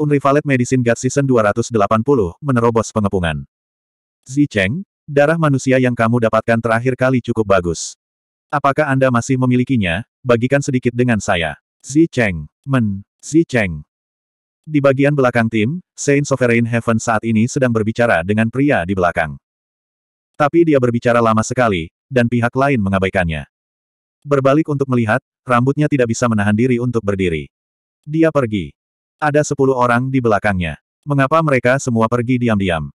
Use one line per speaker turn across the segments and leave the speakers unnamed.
Unrivaled Medicine God Season 280, menerobos pengepungan. Zicheng, darah manusia yang kamu dapatkan terakhir kali cukup bagus. Apakah Anda masih memilikinya? Bagikan sedikit dengan saya. Zicheng, men, Zicheng. Di bagian belakang tim, Saint Sovereign Heaven saat ini sedang berbicara dengan pria di belakang. Tapi dia berbicara lama sekali, dan pihak lain mengabaikannya. Berbalik untuk melihat, rambutnya tidak bisa menahan diri untuk berdiri. Dia pergi. Ada sepuluh orang di belakangnya. Mengapa mereka semua pergi diam-diam?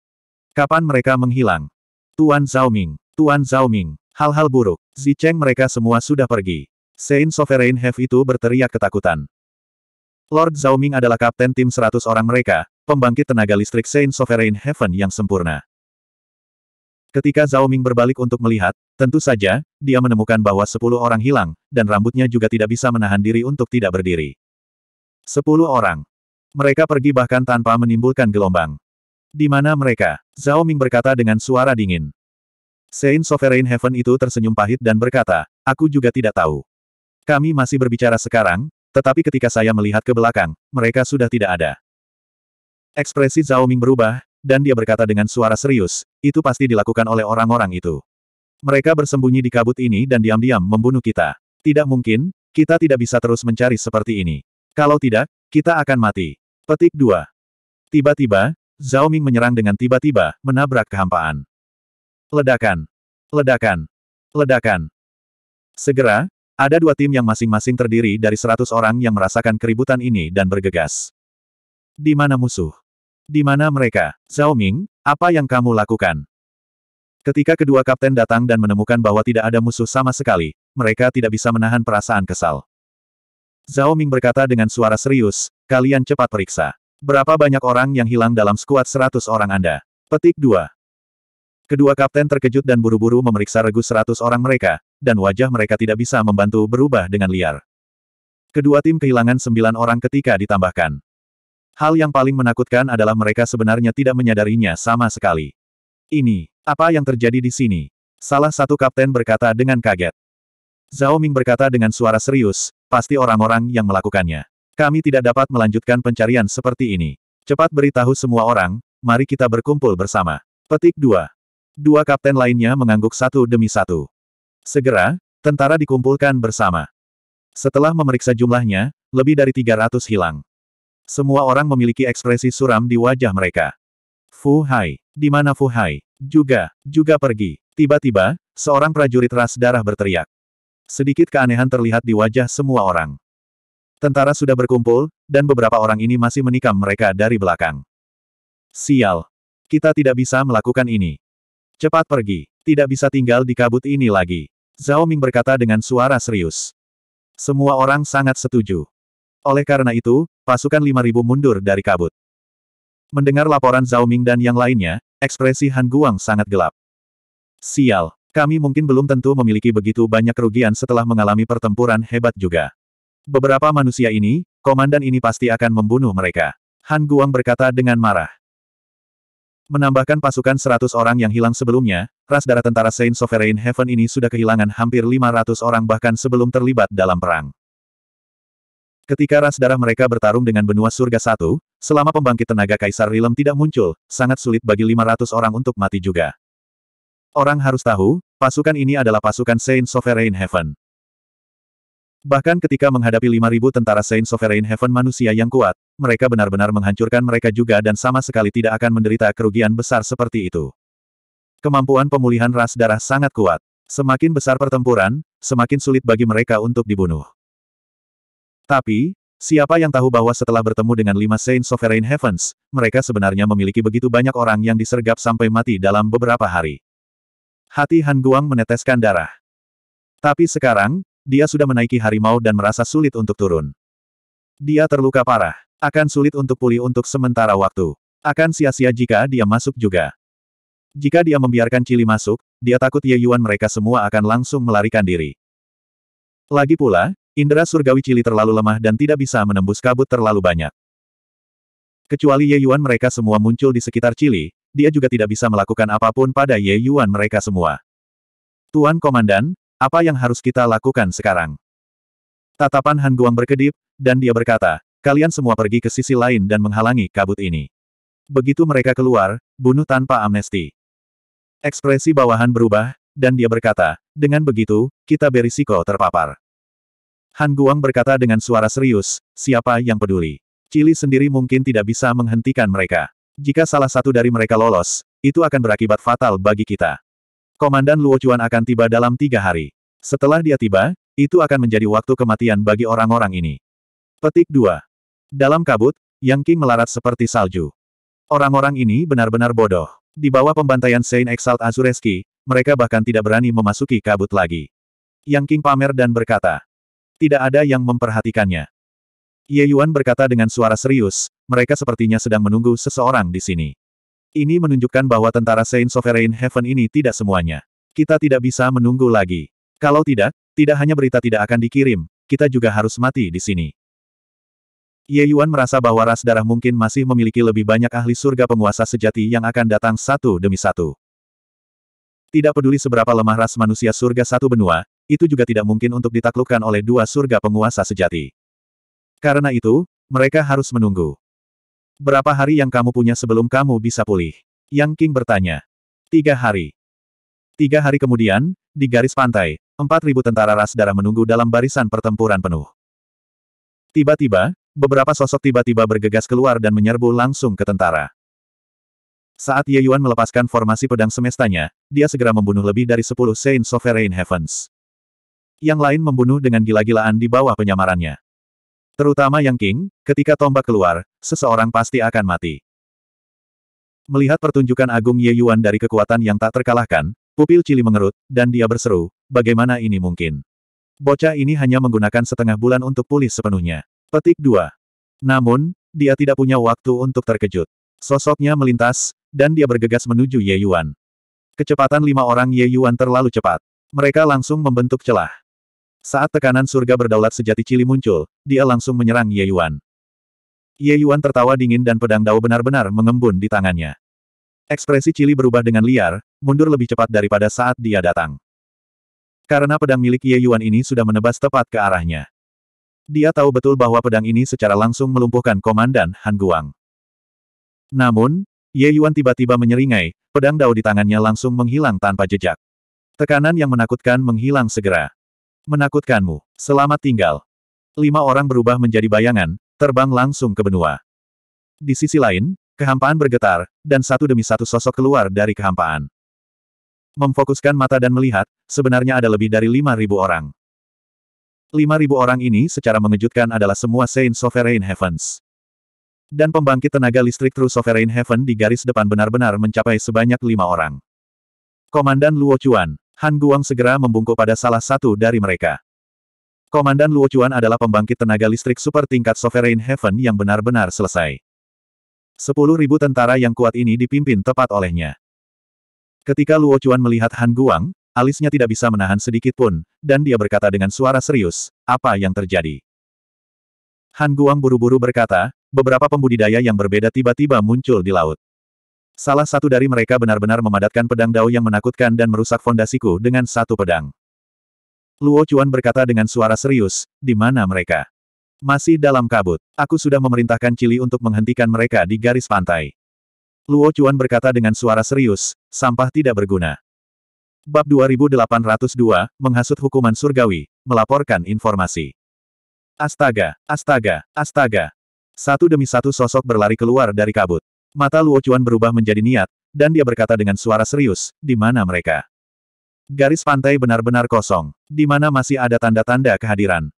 Kapan mereka menghilang? Tuan Zhao Ming, Tuan Zhao Ming, hal-hal buruk. Zicheng mereka semua sudah pergi. Saint Sovereign Heaven itu berteriak ketakutan. Lord Zhao Ming adalah kapten tim seratus orang mereka, pembangkit tenaga listrik Saint Sovereign Heaven yang sempurna. Ketika Zhao Ming berbalik untuk melihat, tentu saja, dia menemukan bahwa sepuluh orang hilang, dan rambutnya juga tidak bisa menahan diri untuk tidak berdiri. Sepuluh orang. Mereka pergi bahkan tanpa menimbulkan gelombang. Di mana mereka? Zhao Ming berkata dengan suara dingin. Saint Sovereign Heaven itu tersenyum pahit dan berkata, aku juga tidak tahu. Kami masih berbicara sekarang, tetapi ketika saya melihat ke belakang, mereka sudah tidak ada. Ekspresi Zhao Ming berubah, dan dia berkata dengan suara serius, itu pasti dilakukan oleh orang-orang itu. Mereka bersembunyi di kabut ini dan diam-diam membunuh kita. Tidak mungkin, kita tidak bisa terus mencari seperti ini. Kalau tidak, kita akan mati. Petik 2. Tiba-tiba, Zhao Ming menyerang dengan tiba-tiba, menabrak kehampaan. Ledakan. Ledakan. Ledakan. Segera, ada dua tim yang masing-masing terdiri dari seratus orang yang merasakan keributan ini dan bergegas. Di mana musuh? Di mana mereka? Zhao Ming, apa yang kamu lakukan? Ketika kedua kapten datang dan menemukan bahwa tidak ada musuh sama sekali, mereka tidak bisa menahan perasaan kesal. Zhao Ming berkata dengan suara serius, kalian cepat periksa. Berapa banyak orang yang hilang dalam skuad 100 orang Anda? Petik 2. Kedua kapten terkejut dan buru-buru memeriksa regu 100 orang mereka, dan wajah mereka tidak bisa membantu berubah dengan liar. Kedua tim kehilangan 9 orang ketika ditambahkan. Hal yang paling menakutkan adalah mereka sebenarnya tidak menyadarinya sama sekali. Ini, apa yang terjadi di sini? Salah satu kapten berkata dengan kaget. Zhao Ming berkata dengan suara serius, pasti orang-orang yang melakukannya. Kami tidak dapat melanjutkan pencarian seperti ini. Cepat beritahu semua orang, mari kita berkumpul bersama. Petik 2. Dua kapten lainnya mengangguk satu demi satu. Segera, tentara dikumpulkan bersama. Setelah memeriksa jumlahnya, lebih dari 300 hilang. Semua orang memiliki ekspresi suram di wajah mereka. Fu Hai, di mana Fu Hai? Juga, juga pergi. Tiba-tiba, seorang prajurit ras darah berteriak. Sedikit keanehan terlihat di wajah semua orang. Tentara sudah berkumpul, dan beberapa orang ini masih menikam mereka dari belakang. Sial. Kita tidak bisa melakukan ini. Cepat pergi. Tidak bisa tinggal di kabut ini lagi. Zhao Ming berkata dengan suara serius. Semua orang sangat setuju. Oleh karena itu, pasukan 5.000 mundur dari kabut. Mendengar laporan Zhao Ming dan yang lainnya, ekspresi Han Guang sangat gelap. Sial. Kami mungkin belum tentu memiliki begitu banyak kerugian setelah mengalami pertempuran hebat juga. Beberapa manusia ini, komandan ini pasti akan membunuh mereka. Han Guang berkata dengan marah. Menambahkan pasukan 100 orang yang hilang sebelumnya, ras darah tentara Saint Sovereign Heaven ini sudah kehilangan hampir 500 orang bahkan sebelum terlibat dalam perang. Ketika ras darah mereka bertarung dengan benua surga satu, selama pembangkit tenaga Kaisar Rilem tidak muncul, sangat sulit bagi 500 orang untuk mati juga. Orang harus tahu, Pasukan ini adalah pasukan Saint Sovereign Heaven. Bahkan ketika menghadapi 5.000 tentara Saint Sovereign Heaven manusia yang kuat, mereka benar-benar menghancurkan mereka juga dan sama sekali tidak akan menderita kerugian besar seperti itu. Kemampuan pemulihan ras darah sangat kuat. Semakin besar pertempuran, semakin sulit bagi mereka untuk dibunuh. Tapi, siapa yang tahu bahwa setelah bertemu dengan lima Saint Sovereign Heavens, mereka sebenarnya memiliki begitu banyak orang yang disergap sampai mati dalam beberapa hari. Hati Han Guang meneteskan darah. Tapi sekarang, dia sudah menaiki harimau dan merasa sulit untuk turun. Dia terluka parah. Akan sulit untuk pulih untuk sementara waktu. Akan sia-sia jika dia masuk juga. Jika dia membiarkan Cili masuk, dia takut Ye Yuan mereka semua akan langsung melarikan diri. Lagi pula, indera surgawi Cili terlalu lemah dan tidak bisa menembus kabut terlalu banyak. Kecuali Ye Yuan mereka semua muncul di sekitar Cili, dia juga tidak bisa melakukan apapun pada Ye Yuan mereka semua. Tuan Komandan, apa yang harus kita lakukan sekarang? Tatapan Han Guang berkedip, dan dia berkata, kalian semua pergi ke sisi lain dan menghalangi kabut ini. Begitu mereka keluar, bunuh tanpa amnesti. Ekspresi bawahan berubah, dan dia berkata, dengan begitu, kita berisiko terpapar. Han Guang berkata dengan suara serius, siapa yang peduli? Cili sendiri mungkin tidak bisa menghentikan mereka. Jika salah satu dari mereka lolos, itu akan berakibat fatal bagi kita. Komandan Luo Chuan akan tiba dalam tiga hari. Setelah dia tiba, itu akan menjadi waktu kematian bagi orang-orang ini. Petik 2. Dalam kabut, Yang King melarat seperti salju. Orang-orang ini benar-benar bodoh. Di bawah pembantaian Saint Exalt Azureski, mereka bahkan tidak berani memasuki kabut lagi. Yang King pamer dan berkata, tidak ada yang memperhatikannya. Ye Yuan berkata dengan suara serius, mereka sepertinya sedang menunggu seseorang di sini. Ini menunjukkan bahwa tentara Saint Sovereign Heaven ini tidak semuanya. Kita tidak bisa menunggu lagi. Kalau tidak, tidak hanya berita tidak akan dikirim, kita juga harus mati di sini. Ye Yuan merasa bahwa ras darah mungkin masih memiliki lebih banyak ahli surga penguasa sejati yang akan datang satu demi satu. Tidak peduli seberapa lemah ras manusia surga satu benua, itu juga tidak mungkin untuk ditaklukkan oleh dua surga penguasa sejati. Karena itu, mereka harus menunggu. Berapa hari yang kamu punya sebelum kamu bisa pulih? Yang King bertanya. Tiga hari. Tiga hari kemudian, di garis pantai, empat ribu tentara ras darah menunggu dalam barisan pertempuran penuh. Tiba-tiba, beberapa sosok tiba-tiba bergegas keluar dan menyerbu langsung ke tentara. Saat Ye Yuan melepaskan formasi pedang semestanya, dia segera membunuh lebih dari sepuluh Saint Sovereign Heavens. Yang lain membunuh dengan gila-gilaan di bawah penyamarannya. Terutama Yang King, ketika tombak keluar, seseorang pasti akan mati. Melihat pertunjukan agung Ye Yuan dari kekuatan yang tak terkalahkan, pupil Cili mengerut, dan dia berseru, bagaimana ini mungkin? Bocah ini hanya menggunakan setengah bulan untuk pulih sepenuhnya. Petik 2. Namun, dia tidak punya waktu untuk terkejut. Sosoknya melintas, dan dia bergegas menuju Ye Yuan. Kecepatan lima orang Ye Yuan terlalu cepat. Mereka langsung membentuk celah. Saat tekanan surga berdaulat sejati Cili muncul, dia langsung menyerang Ye Yuan. Ye Yuan tertawa dingin dan pedang dao benar-benar mengembun di tangannya. Ekspresi Cili berubah dengan liar, mundur lebih cepat daripada saat dia datang. Karena pedang milik Ye Yuan ini sudah menebas tepat ke arahnya. Dia tahu betul bahwa pedang ini secara langsung melumpuhkan Komandan Han Guang. Namun, Ye Yuan tiba-tiba menyeringai, pedang dao di tangannya langsung menghilang tanpa jejak. Tekanan yang menakutkan menghilang segera. Menakutkanmu. Selamat tinggal. Lima orang berubah menjadi bayangan, terbang langsung ke benua. Di sisi lain, kehampaan bergetar, dan satu demi satu sosok keluar dari kehampaan. Memfokuskan mata dan melihat, sebenarnya ada lebih dari lima ribu orang. Lima ribu orang ini secara mengejutkan adalah semua Saint Sovereign Heavens. Dan pembangkit tenaga listrik True Sovereign Heaven di garis depan benar-benar mencapai sebanyak lima orang. Komandan Luo Chuan, Han Guang segera membungkuk pada salah satu dari mereka. Komandan Luo Chuan adalah pembangkit tenaga listrik super tingkat Sovereign Heaven yang benar-benar selesai. Sepuluh ribu tentara yang kuat ini dipimpin tepat olehnya. Ketika Luo Chuan melihat Han Guang, alisnya tidak bisa menahan sedikit pun, dan dia berkata dengan suara serius, apa yang terjadi? Han Guang buru-buru berkata, beberapa pembudidaya yang berbeda tiba-tiba muncul di laut. Salah satu dari mereka benar-benar memadatkan pedang Dao yang menakutkan dan merusak fondasiku dengan satu pedang. Luo Chuan berkata dengan suara serius, di mana mereka? Masih dalam kabut. Aku sudah memerintahkan Cili untuk menghentikan mereka di garis pantai. Luo Chuan berkata dengan suara serius, sampah tidak berguna. Bab 2802, Menghasut Hukuman Surgawi, melaporkan informasi. Astaga, astaga, astaga. Satu demi satu sosok berlari keluar dari kabut. Mata Luo Chuan berubah menjadi niat, dan dia berkata dengan suara serius, di mana mereka? Garis pantai benar-benar kosong, di mana masih ada tanda-tanda kehadiran.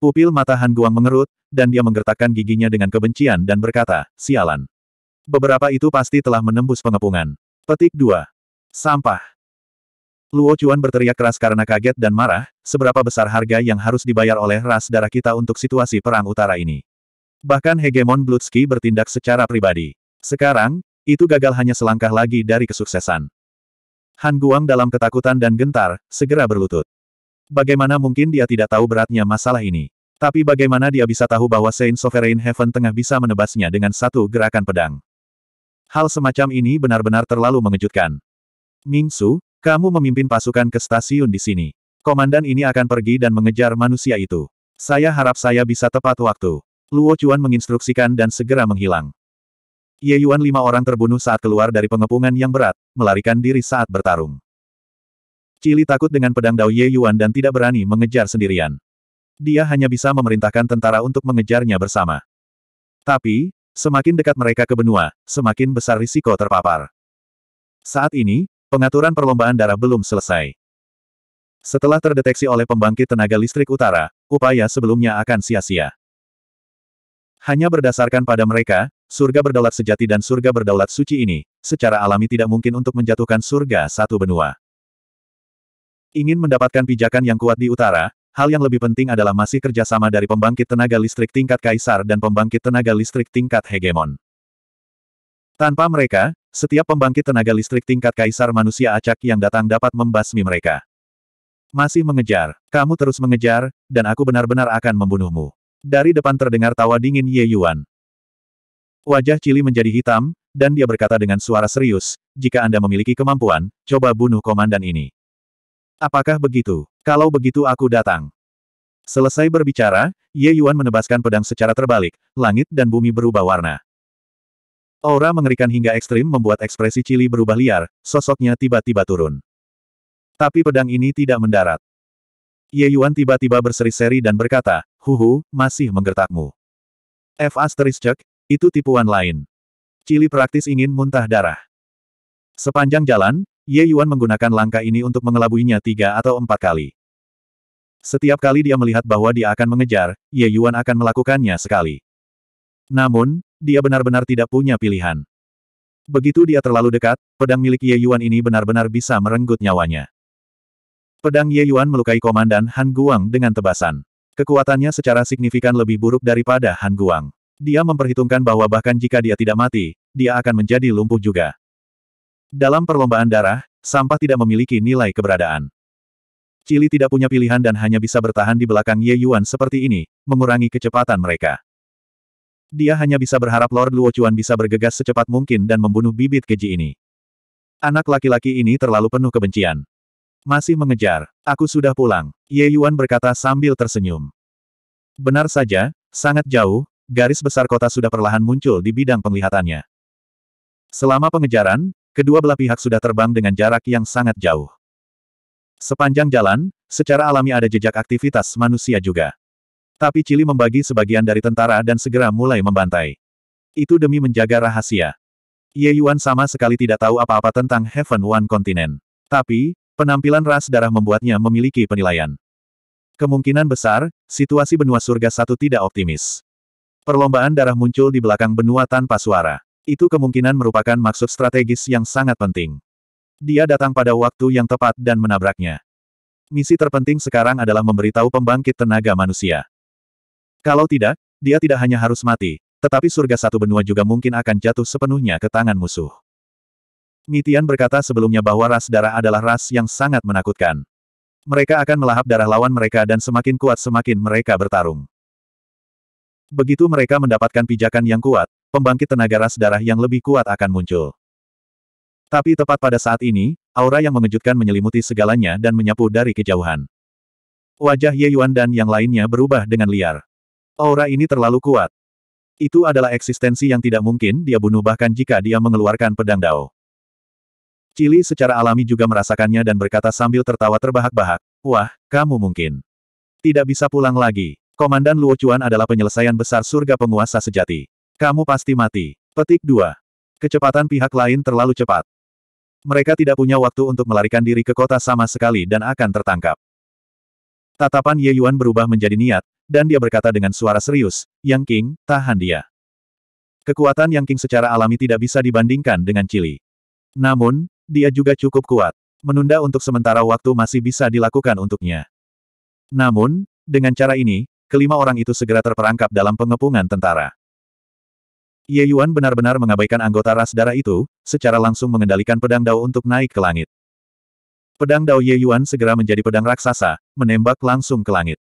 Pupil mata Han Guang mengerut, dan dia menggertakkan giginya dengan kebencian dan berkata, sialan. Beberapa itu pasti telah menembus pengepungan. Petik 2. Sampah. Luo Chuan berteriak keras karena kaget dan marah, seberapa besar harga yang harus dibayar oleh ras darah kita untuk situasi perang utara ini. Bahkan hegemon Blutsky bertindak secara pribadi. Sekarang, itu gagal hanya selangkah lagi dari kesuksesan. Han Guang dalam ketakutan dan gentar, segera berlutut. Bagaimana mungkin dia tidak tahu beratnya masalah ini? Tapi bagaimana dia bisa tahu bahwa Saint Sovereign Heaven tengah bisa menebasnya dengan satu gerakan pedang? Hal semacam ini benar-benar terlalu mengejutkan. Ming Su, kamu memimpin pasukan ke stasiun di sini. Komandan ini akan pergi dan mengejar manusia itu. Saya harap saya bisa tepat waktu. Luo Chuan menginstruksikan dan segera menghilang. Ye Yuan lima orang terbunuh saat keluar dari pengepungan yang berat, melarikan diri saat bertarung. Cili takut dengan pedang Dao Ye Yuan dan tidak berani mengejar sendirian. Dia hanya bisa memerintahkan tentara untuk mengejarnya bersama. Tapi, semakin dekat mereka ke benua, semakin besar risiko terpapar. Saat ini, pengaturan perlombaan darah belum selesai. Setelah terdeteksi oleh pembangkit tenaga listrik utara, upaya sebelumnya akan sia-sia. Hanya berdasarkan pada mereka, surga berdaulat sejati dan surga berdaulat suci ini, secara alami tidak mungkin untuk menjatuhkan surga satu benua. Ingin mendapatkan pijakan yang kuat di utara, hal yang lebih penting adalah masih kerjasama dari pembangkit tenaga listrik tingkat kaisar dan pembangkit tenaga listrik tingkat hegemon. Tanpa mereka, setiap pembangkit tenaga listrik tingkat kaisar manusia acak yang datang dapat membasmi mereka. Masih mengejar, kamu terus mengejar, dan aku benar-benar akan membunuhmu. Dari depan terdengar tawa dingin Ye Yuan. Wajah Cili menjadi hitam, dan dia berkata dengan suara serius, jika Anda memiliki kemampuan, coba bunuh komandan ini. Apakah begitu? Kalau begitu aku datang. Selesai berbicara, Ye Yuan menebaskan pedang secara terbalik, langit dan bumi berubah warna. Aura mengerikan hingga ekstrim membuat ekspresi Cili berubah liar, sosoknya tiba-tiba turun. Tapi pedang ini tidak mendarat. Ye Yuan tiba-tiba berseri-seri dan berkata, huhu, masih menggertakmu. F asterisk, itu tipuan lain. Cili praktis ingin muntah darah. Sepanjang jalan, Ye Yuan menggunakan langkah ini untuk mengelabuinya tiga atau empat kali. Setiap kali dia melihat bahwa dia akan mengejar, Ye Yuan akan melakukannya sekali. Namun, dia benar-benar tidak punya pilihan. Begitu dia terlalu dekat, pedang milik Ye Yuan ini benar-benar bisa merenggut nyawanya. Pedang Ye Yuan melukai Komandan Han Guang dengan tebasan. Kekuatannya secara signifikan lebih buruk daripada Han Guang. Dia memperhitungkan bahwa bahkan jika dia tidak mati, dia akan menjadi lumpuh juga. Dalam perlombaan darah, sampah tidak memiliki nilai keberadaan. Cili tidak punya pilihan dan hanya bisa bertahan di belakang Ye Yuan seperti ini, mengurangi kecepatan mereka. Dia hanya bisa berharap Lord Luo Chuan bisa bergegas secepat mungkin dan membunuh bibit keji ini. Anak laki-laki ini terlalu penuh kebencian. Masih mengejar. Aku sudah pulang. Ye Yuan berkata sambil tersenyum. Benar saja, sangat jauh, garis besar kota sudah perlahan muncul di bidang penglihatannya. Selama pengejaran, kedua belah pihak sudah terbang dengan jarak yang sangat jauh. Sepanjang jalan, secara alami ada jejak aktivitas manusia juga. Tapi Cili membagi sebagian dari tentara dan segera mulai membantai. Itu demi menjaga rahasia. Ye Yuan sama sekali tidak tahu apa-apa tentang Heaven One Continent. Tapi, Penampilan ras darah membuatnya memiliki penilaian. Kemungkinan besar, situasi benua surga satu tidak optimis. Perlombaan darah muncul di belakang benua tanpa suara. Itu kemungkinan merupakan maksud strategis yang sangat penting. Dia datang pada waktu yang tepat dan menabraknya. Misi terpenting sekarang adalah memberitahu pembangkit tenaga manusia. Kalau tidak, dia tidak hanya harus mati, tetapi surga satu benua juga mungkin akan jatuh sepenuhnya ke tangan musuh. Mitian berkata sebelumnya bahwa ras darah adalah ras yang sangat menakutkan. Mereka akan melahap darah lawan mereka dan semakin kuat semakin mereka bertarung. Begitu mereka mendapatkan pijakan yang kuat, pembangkit tenaga ras darah yang lebih kuat akan muncul. Tapi tepat pada saat ini, aura yang mengejutkan menyelimuti segalanya dan menyapu dari kejauhan. Wajah Ye Yuan dan yang lainnya berubah dengan liar. Aura ini terlalu kuat. Itu adalah eksistensi yang tidak mungkin dia bunuh bahkan jika dia mengeluarkan pedang Dao. Cili secara alami juga merasakannya dan berkata sambil tertawa terbahak-bahak, Wah, kamu mungkin tidak bisa pulang lagi. Komandan Luo Chuan adalah penyelesaian besar surga penguasa sejati. Kamu pasti mati. Petik 2. Kecepatan pihak lain terlalu cepat. Mereka tidak punya waktu untuk melarikan diri ke kota sama sekali dan akan tertangkap. Tatapan Ye Yuan berubah menjadi niat, dan dia berkata dengan suara serius, Yang King, tahan dia. Kekuatan Yang King secara alami tidak bisa dibandingkan dengan Cili. Namun, dia juga cukup kuat. Menunda untuk sementara waktu masih bisa dilakukan untuknya. Namun, dengan cara ini, kelima orang itu segera terperangkap dalam pengepungan tentara. Ye Yuan benar-benar mengabaikan anggota ras darah itu, secara langsung mengendalikan pedang Dao untuk naik ke langit. Pedang Dao Ye Yuan segera menjadi pedang raksasa, menembak langsung ke langit.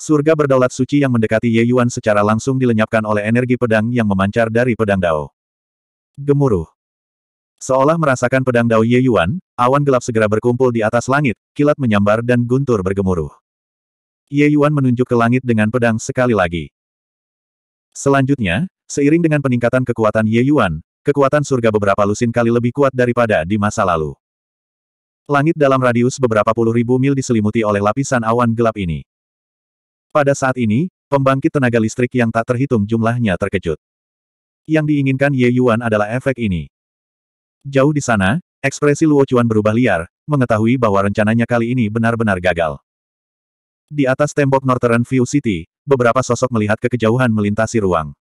Surga berdaulat suci yang mendekati Ye Yuan secara langsung dilenyapkan oleh energi pedang yang memancar dari pedang Dao. Gemuruh. Seolah merasakan pedang Dao Ye Yuan, awan gelap segera berkumpul di atas langit, kilat menyambar dan guntur bergemuruh. Ye Yuan menunjuk ke langit dengan pedang sekali lagi. Selanjutnya, seiring dengan peningkatan kekuatan Ye Yuan, kekuatan surga beberapa lusin kali lebih kuat daripada di masa lalu. Langit dalam radius beberapa puluh ribu mil diselimuti oleh lapisan awan gelap ini. Pada saat ini, pembangkit tenaga listrik yang tak terhitung jumlahnya terkejut. Yang diinginkan Ye Yuan adalah efek ini. Jauh di sana, ekspresi Luo Chuan berubah liar, mengetahui bahwa rencananya kali ini benar-benar gagal. Di atas tembok Northern View City, beberapa sosok melihat ke kejauhan melintasi ruang.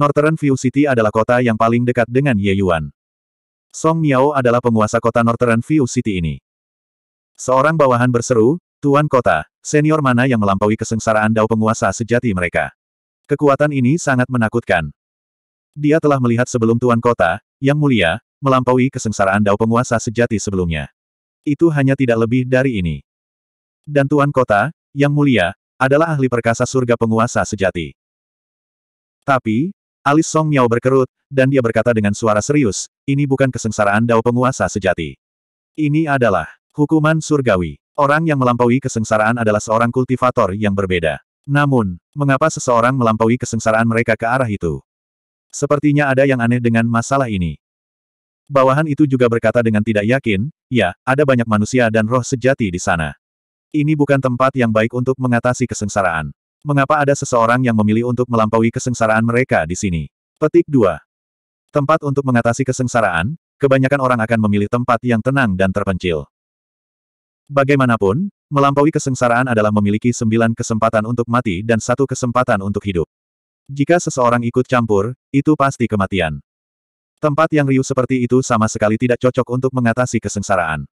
Northern View City adalah kota yang paling dekat dengan Ye Yuan. Song Miao adalah penguasa kota Northern View City ini. Seorang bawahan berseru, Tuan Kota, senior mana yang melampaui kesengsaraan dao penguasa sejati mereka? Kekuatan ini sangat menakutkan. Dia telah melihat sebelum Tuan Kota, Yang Mulia, melampaui kesengsaraan Dao penguasa sejati sebelumnya. Itu hanya tidak lebih dari ini. Dan Tuan Kota, Yang Mulia, adalah ahli perkasa surga penguasa sejati. Tapi, alis Song Miao berkerut, dan dia berkata dengan suara serius, ini bukan kesengsaraan Dao penguasa sejati. Ini adalah hukuman surgawi. Orang yang melampaui kesengsaraan adalah seorang kultivator yang berbeda. Namun, mengapa seseorang melampaui kesengsaraan mereka ke arah itu? Sepertinya ada yang aneh dengan masalah ini. Bawahan itu juga berkata dengan tidak yakin, ya, ada banyak manusia dan roh sejati di sana. Ini bukan tempat yang baik untuk mengatasi kesengsaraan. Mengapa ada seseorang yang memilih untuk melampaui kesengsaraan mereka di sini? Petik 2. Tempat untuk mengatasi kesengsaraan, kebanyakan orang akan memilih tempat yang tenang dan terpencil. Bagaimanapun, melampaui kesengsaraan adalah memiliki sembilan kesempatan untuk mati dan satu kesempatan untuk hidup. Jika seseorang ikut campur, itu pasti kematian. Tempat yang riuh seperti itu sama sekali tidak cocok untuk mengatasi kesengsaraan.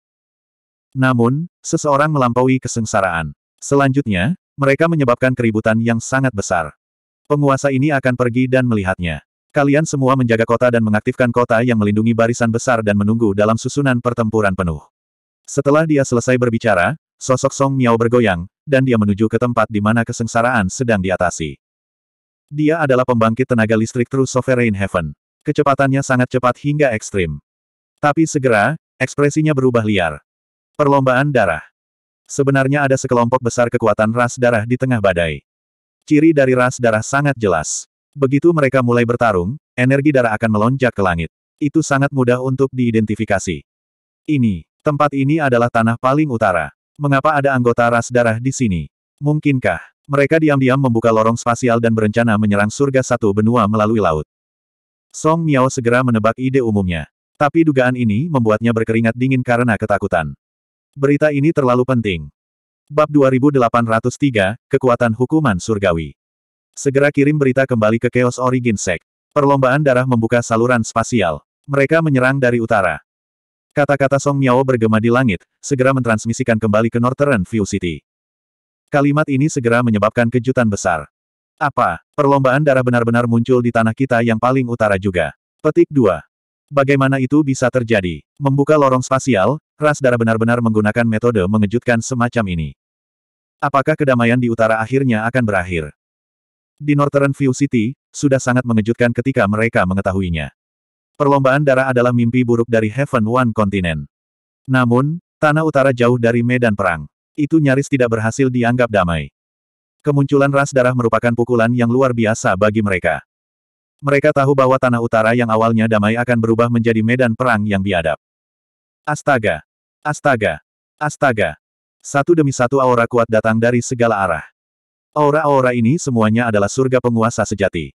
Namun, seseorang melampaui kesengsaraan. Selanjutnya, mereka menyebabkan keributan yang sangat besar. Penguasa ini akan pergi dan melihatnya. Kalian semua menjaga kota dan mengaktifkan kota yang melindungi barisan besar dan menunggu dalam susunan pertempuran penuh. Setelah dia selesai berbicara, sosok Song Miao bergoyang, dan dia menuju ke tempat di mana kesengsaraan sedang diatasi. Dia adalah pembangkit tenaga listrik True Sovereign Heaven. Kecepatannya sangat cepat hingga ekstrim. Tapi segera, ekspresinya berubah liar. Perlombaan darah. Sebenarnya ada sekelompok besar kekuatan ras darah di tengah badai. Ciri dari ras darah sangat jelas. Begitu mereka mulai bertarung, energi darah akan melonjak ke langit. Itu sangat mudah untuk diidentifikasi. Ini, tempat ini adalah tanah paling utara. Mengapa ada anggota ras darah di sini? Mungkinkah mereka diam-diam membuka lorong spasial dan berencana menyerang surga satu benua melalui laut? Song Miao segera menebak ide umumnya. Tapi dugaan ini membuatnya berkeringat dingin karena ketakutan. Berita ini terlalu penting. Bab 2803, Kekuatan Hukuman Surgawi. Segera kirim berita kembali ke Chaos Origin Sek. Perlombaan darah membuka saluran spasial. Mereka menyerang dari utara. Kata-kata Song Miao bergema di langit, segera mentransmisikan kembali ke Northern View City. Kalimat ini segera menyebabkan kejutan besar. Apa, perlombaan darah benar-benar muncul di tanah kita yang paling utara juga. Petik 2. Bagaimana itu bisa terjadi? Membuka lorong spasial, ras darah benar-benar menggunakan metode mengejutkan semacam ini. Apakah kedamaian di utara akhirnya akan berakhir? Di Northern View City, sudah sangat mengejutkan ketika mereka mengetahuinya. Perlombaan darah adalah mimpi buruk dari Heaven One Continent. Namun, tanah utara jauh dari medan perang. Itu nyaris tidak berhasil dianggap damai. Kemunculan ras darah merupakan pukulan yang luar biasa bagi mereka. Mereka tahu bahwa tanah utara yang awalnya damai akan berubah menjadi medan perang yang biadab. Astaga! Astaga! Astaga! Satu demi satu aura kuat datang dari segala arah. Aura-aura ini semuanya adalah surga penguasa sejati.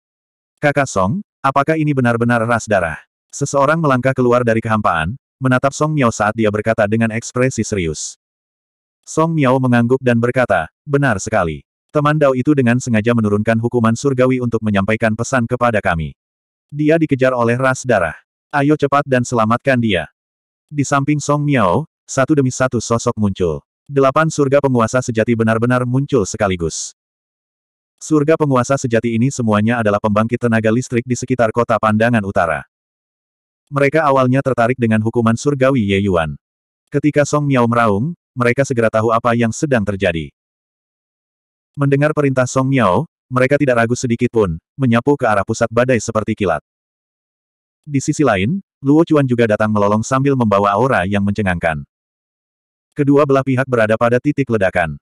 Kakak Song, apakah ini benar-benar ras darah? Seseorang melangkah keluar dari kehampaan, menatap Song Miao saat dia berkata dengan ekspresi serius. Song Miao mengangguk dan berkata, benar sekali. Teman Dao itu dengan sengaja menurunkan hukuman surgawi untuk menyampaikan pesan kepada kami. Dia dikejar oleh ras darah. Ayo cepat dan selamatkan dia. Di samping Song Miao, satu demi satu sosok muncul. Delapan surga penguasa sejati benar-benar muncul sekaligus. Surga penguasa sejati ini semuanya adalah pembangkit tenaga listrik di sekitar kota Pandangan Utara. Mereka awalnya tertarik dengan hukuman surgawi Ye Yuan. Ketika Song Miao meraung, mereka segera tahu apa yang sedang terjadi. Mendengar perintah Song Miao, mereka tidak ragu sedikit pun, menyapu ke arah pusat badai seperti kilat. Di sisi lain, Luo Chuan juga datang melolong sambil membawa aura yang mencengangkan. Kedua belah pihak berada pada titik ledakan.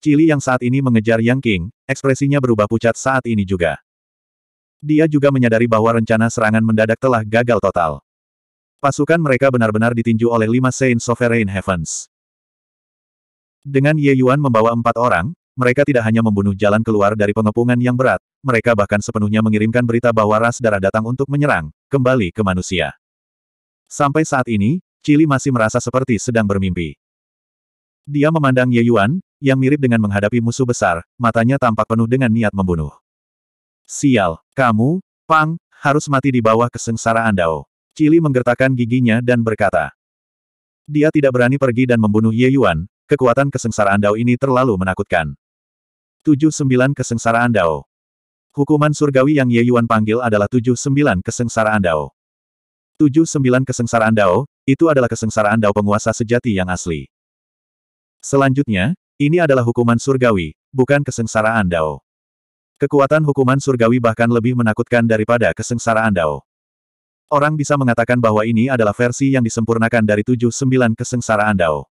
Cili yang saat ini mengejar Yang King, ekspresinya berubah pucat saat ini juga. Dia juga menyadari bahwa rencana serangan mendadak telah gagal total. Pasukan mereka benar-benar ditinju oleh lima Saint Sovereign Heavens. Dengan Ye Yuan membawa empat orang, mereka tidak hanya membunuh jalan keluar dari pengepungan yang berat, mereka bahkan sepenuhnya mengirimkan berita bahwa ras darah datang untuk menyerang, kembali ke manusia. Sampai saat ini, Cili masih merasa seperti sedang bermimpi. Dia memandang Ye Yuan, yang mirip dengan menghadapi musuh besar, matanya tampak penuh dengan niat membunuh. Sial, kamu, Pang, harus mati di bawah kesengsaraan Dao. Cili menggertakkan giginya dan berkata. Dia tidak berani pergi dan membunuh Ye Yuan, kekuatan kesengsaraan Dao ini terlalu menakutkan. 79 Kesengsaraan Dao Hukuman surgawi yang Ye Yuan panggil adalah 79 Kesengsaraan Dao. 79 Kesengsaraan Dao, itu adalah kesengsaraan Dao penguasa sejati yang asli. Selanjutnya, ini adalah hukuman surgawi, bukan kesengsaraan Dao. Kekuatan hukuman surgawi bahkan lebih menakutkan daripada kesengsaraan Dao. Orang bisa mengatakan bahwa ini adalah versi yang disempurnakan dari tujuh sembilan kesengsaraan Dao.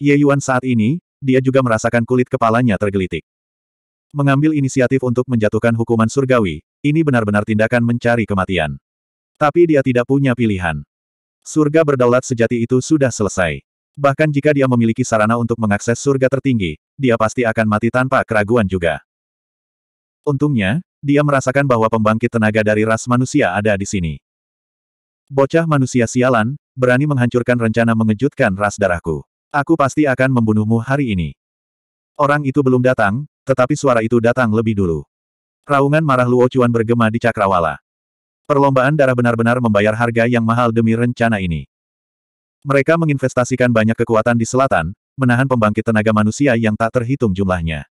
Ye Yuan saat ini, dia juga merasakan kulit kepalanya tergelitik. Mengambil inisiatif untuk menjatuhkan hukuman surgawi, ini benar-benar tindakan mencari kematian. Tapi dia tidak punya pilihan. Surga berdaulat sejati itu sudah selesai. Bahkan jika dia memiliki sarana untuk mengakses surga tertinggi, dia pasti akan mati tanpa keraguan juga. Untungnya, dia merasakan bahwa pembangkit tenaga dari ras manusia ada di sini. Bocah manusia sialan, berani menghancurkan rencana mengejutkan ras darahku. Aku pasti akan membunuhmu hari ini. Orang itu belum datang, tetapi suara itu datang lebih dulu. Raungan marah Luo Chuan bergema di cakrawala. Perlombaan darah benar-benar membayar harga yang mahal demi rencana ini. Mereka menginvestasikan banyak kekuatan di selatan, menahan pembangkit tenaga manusia yang tak terhitung jumlahnya.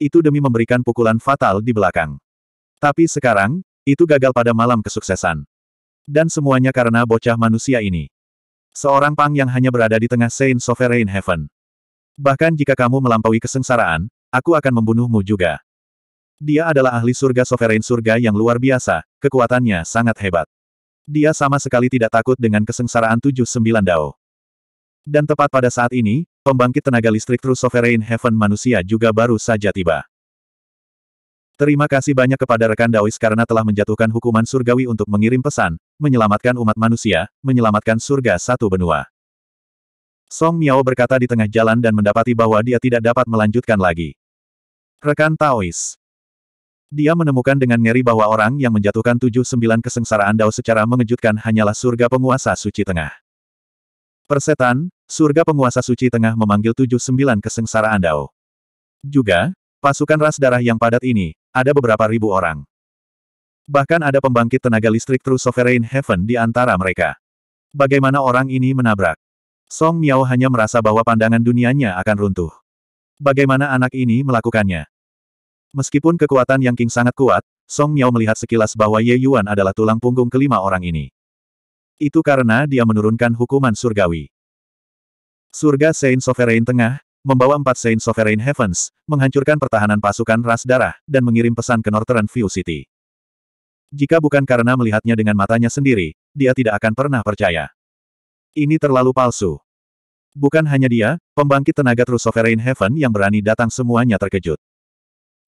Itu demi memberikan pukulan fatal di belakang. Tapi sekarang, itu gagal pada malam kesuksesan. Dan semuanya karena bocah manusia ini. Seorang Pang yang hanya berada di tengah Saint Sovereign Heaven. Bahkan jika kamu melampaui kesengsaraan, aku akan membunuhmu juga. Dia adalah ahli surga Sovereign surga yang luar biasa, kekuatannya sangat hebat. Dia sama sekali tidak takut dengan kesengsaraan 79 Dao. Dan tepat pada saat ini, pembangkit tenaga listrik True Sovereign Heaven manusia juga baru saja tiba. Terima kasih banyak kepada rekan Daois karena telah menjatuhkan hukuman surgawi untuk mengirim pesan, menyelamatkan umat manusia, menyelamatkan surga satu benua. Song Miao berkata di tengah jalan dan mendapati bahwa dia tidak dapat melanjutkan lagi. Rekan Taois. Dia menemukan dengan ngeri bahwa orang yang menjatuhkan tujuh sembilan kesengsaraan Dao secara mengejutkan hanyalah surga penguasa suci tengah. Persetan, surga penguasa suci tengah memanggil tujuh sembilan kesengsaraan Dao. Juga, Pasukan ras darah yang padat ini, ada beberapa ribu orang. Bahkan ada pembangkit tenaga listrik True Sovereign Heaven di antara mereka. Bagaimana orang ini menabrak? Song Miao hanya merasa bahwa pandangan dunianya akan runtuh. Bagaimana anak ini melakukannya? Meskipun kekuatan Yang King sangat kuat, Song Miao melihat sekilas bahwa Ye Yuan adalah tulang punggung kelima orang ini. Itu karena dia menurunkan hukuman surgawi. Surga Saint Sovereign Tengah, membawa empat Saint Sovereign Heavens, menghancurkan pertahanan pasukan ras darah, dan mengirim pesan ke Northern View City. Jika bukan karena melihatnya dengan matanya sendiri, dia tidak akan pernah percaya. Ini terlalu palsu. Bukan hanya dia, pembangkit tenaga True Sovereign Heaven yang berani datang semuanya terkejut.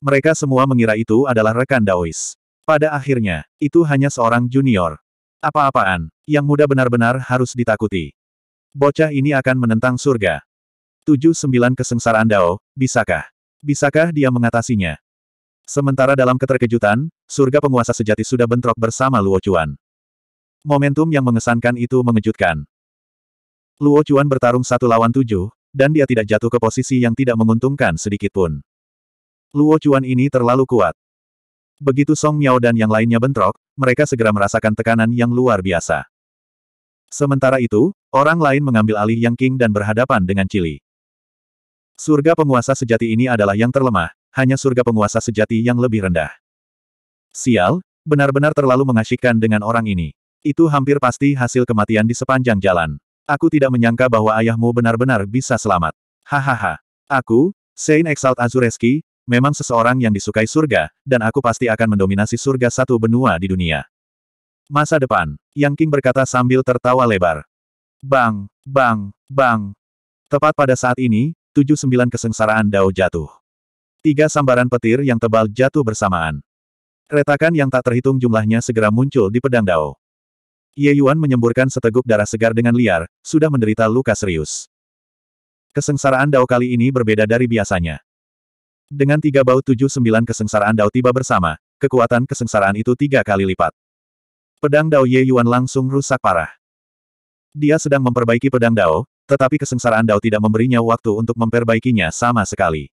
Mereka semua mengira itu adalah rekan Daois. Pada akhirnya, itu hanya seorang junior. Apa-apaan, yang muda benar-benar harus ditakuti. Bocah ini akan menentang surga. 79 kesengsaraan Dao, bisakah? Bisakah dia mengatasinya? Sementara dalam keterkejutan, surga penguasa sejati sudah bentrok bersama Luo Chuan. Momentum yang mengesankan itu mengejutkan. Luo Chuan bertarung satu lawan tujuh, dan dia tidak jatuh ke posisi yang tidak menguntungkan sedikitpun. Luo Chuan ini terlalu kuat. Begitu Song Miao dan yang lainnya bentrok, mereka segera merasakan tekanan yang luar biasa. Sementara itu, orang lain mengambil alih Yang King dan berhadapan dengan Cili. Surga penguasa sejati ini adalah yang terlemah, hanya surga penguasa sejati yang lebih rendah. Sial, benar-benar terlalu mengasyikkan dengan orang ini. Itu hampir pasti hasil kematian di sepanjang jalan. Aku tidak menyangka bahwa ayahmu benar-benar bisa selamat. Hahaha. Aku, Sein Exalt Azureski, memang seseorang yang disukai surga, dan aku pasti akan mendominasi surga satu benua di dunia. Masa depan, Yang King berkata sambil tertawa lebar. Bang, bang, bang. Tepat pada saat ini, tujuh sembilan kesengsaraan Dao jatuh. Tiga sambaran petir yang tebal jatuh bersamaan. Retakan yang tak terhitung jumlahnya segera muncul di pedang Dao. Ye Yuan menyemburkan seteguk darah segar dengan liar, sudah menderita luka serius. Kesengsaraan Dao kali ini berbeda dari biasanya. Dengan tiga bau tujuh sembilan kesengsaraan Dao tiba bersama, kekuatan kesengsaraan itu tiga kali lipat. Pedang Dao Ye Yuan langsung rusak parah. Dia sedang memperbaiki pedang Dao, tetapi kesengsaraan Dao tidak memberinya waktu untuk memperbaikinya sama sekali.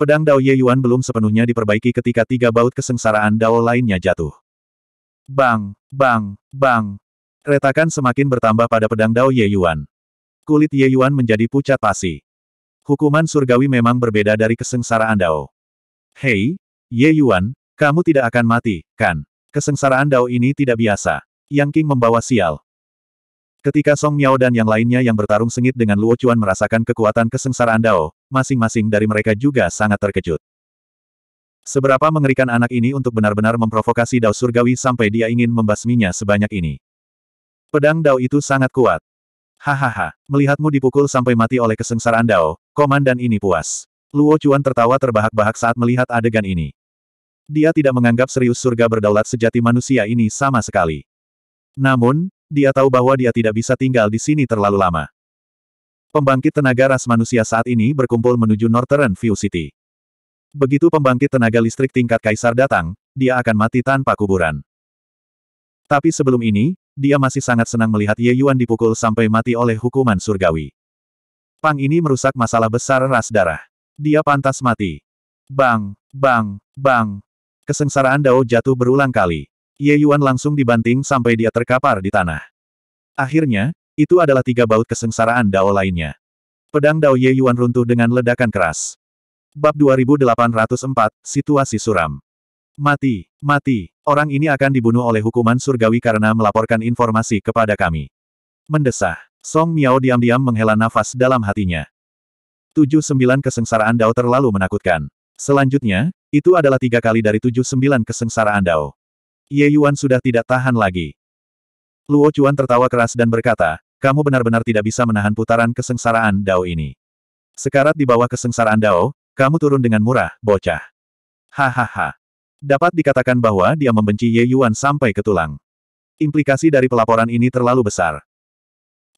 Pedang Dao Ye Yuan belum sepenuhnya diperbaiki ketika tiga baut kesengsaraan Dao lainnya jatuh. Bang, bang, bang. Retakan semakin bertambah pada pedang Dao Ye Yuan. Kulit Ye Yuan menjadi pucat pasi. Hukuman surgawi memang berbeda dari kesengsaraan Dao. Hei, Ye Yuan, kamu tidak akan mati, kan? Kesengsaraan Dao ini tidak biasa. Yang King membawa sial. Ketika Song Miao dan yang lainnya yang bertarung sengit dengan Luo Chuan merasakan kekuatan kesengsaraan Dao, masing-masing dari mereka juga sangat terkejut. Seberapa mengerikan anak ini untuk benar-benar memprovokasi Dao Surgawi sampai dia ingin membasminya sebanyak ini. Pedang Dao itu sangat kuat. Hahaha, melihatmu dipukul sampai mati oleh kesengsaraan Dao, komandan ini puas. Luo Chuan tertawa terbahak-bahak saat melihat adegan ini. Dia tidak menganggap serius surga berdaulat sejati manusia ini sama sekali. Namun, dia tahu bahwa dia tidak bisa tinggal di sini terlalu lama. Pembangkit tenaga ras manusia saat ini berkumpul menuju Northern View City. Begitu pembangkit tenaga listrik tingkat kaisar datang, dia akan mati tanpa kuburan. Tapi sebelum ini, dia masih sangat senang melihat Ye Yuan dipukul sampai mati oleh hukuman surgawi. Pang ini merusak masalah besar ras darah. Dia pantas mati. Bang, bang, bang. Kesengsaraan Dao jatuh berulang kali. Ye Yuan langsung dibanting sampai dia terkapar di tanah. Akhirnya, itu adalah tiga baut kesengsaraan Dao lainnya. Pedang Dao Ye Yuan runtuh dengan ledakan keras. Bab 2804, Situasi Suram. Mati, mati, orang ini akan dibunuh oleh hukuman surgawi karena melaporkan informasi kepada kami. Mendesah, Song Miao diam-diam menghela nafas dalam hatinya. Tujuh kesengsaraan Dao terlalu menakutkan. Selanjutnya, itu adalah tiga kali dari tujuh kesengsaraan Dao. Ye Yuan sudah tidak tahan lagi. Luo Chuan tertawa keras dan berkata, kamu benar-benar tidak bisa menahan putaran kesengsaraan Dao ini. Sekarat di bawah kesengsaraan Dao, kamu turun dengan murah, bocah. Hahaha. Dapat dikatakan bahwa dia membenci Ye Yuan sampai ke tulang. Implikasi dari pelaporan ini terlalu besar.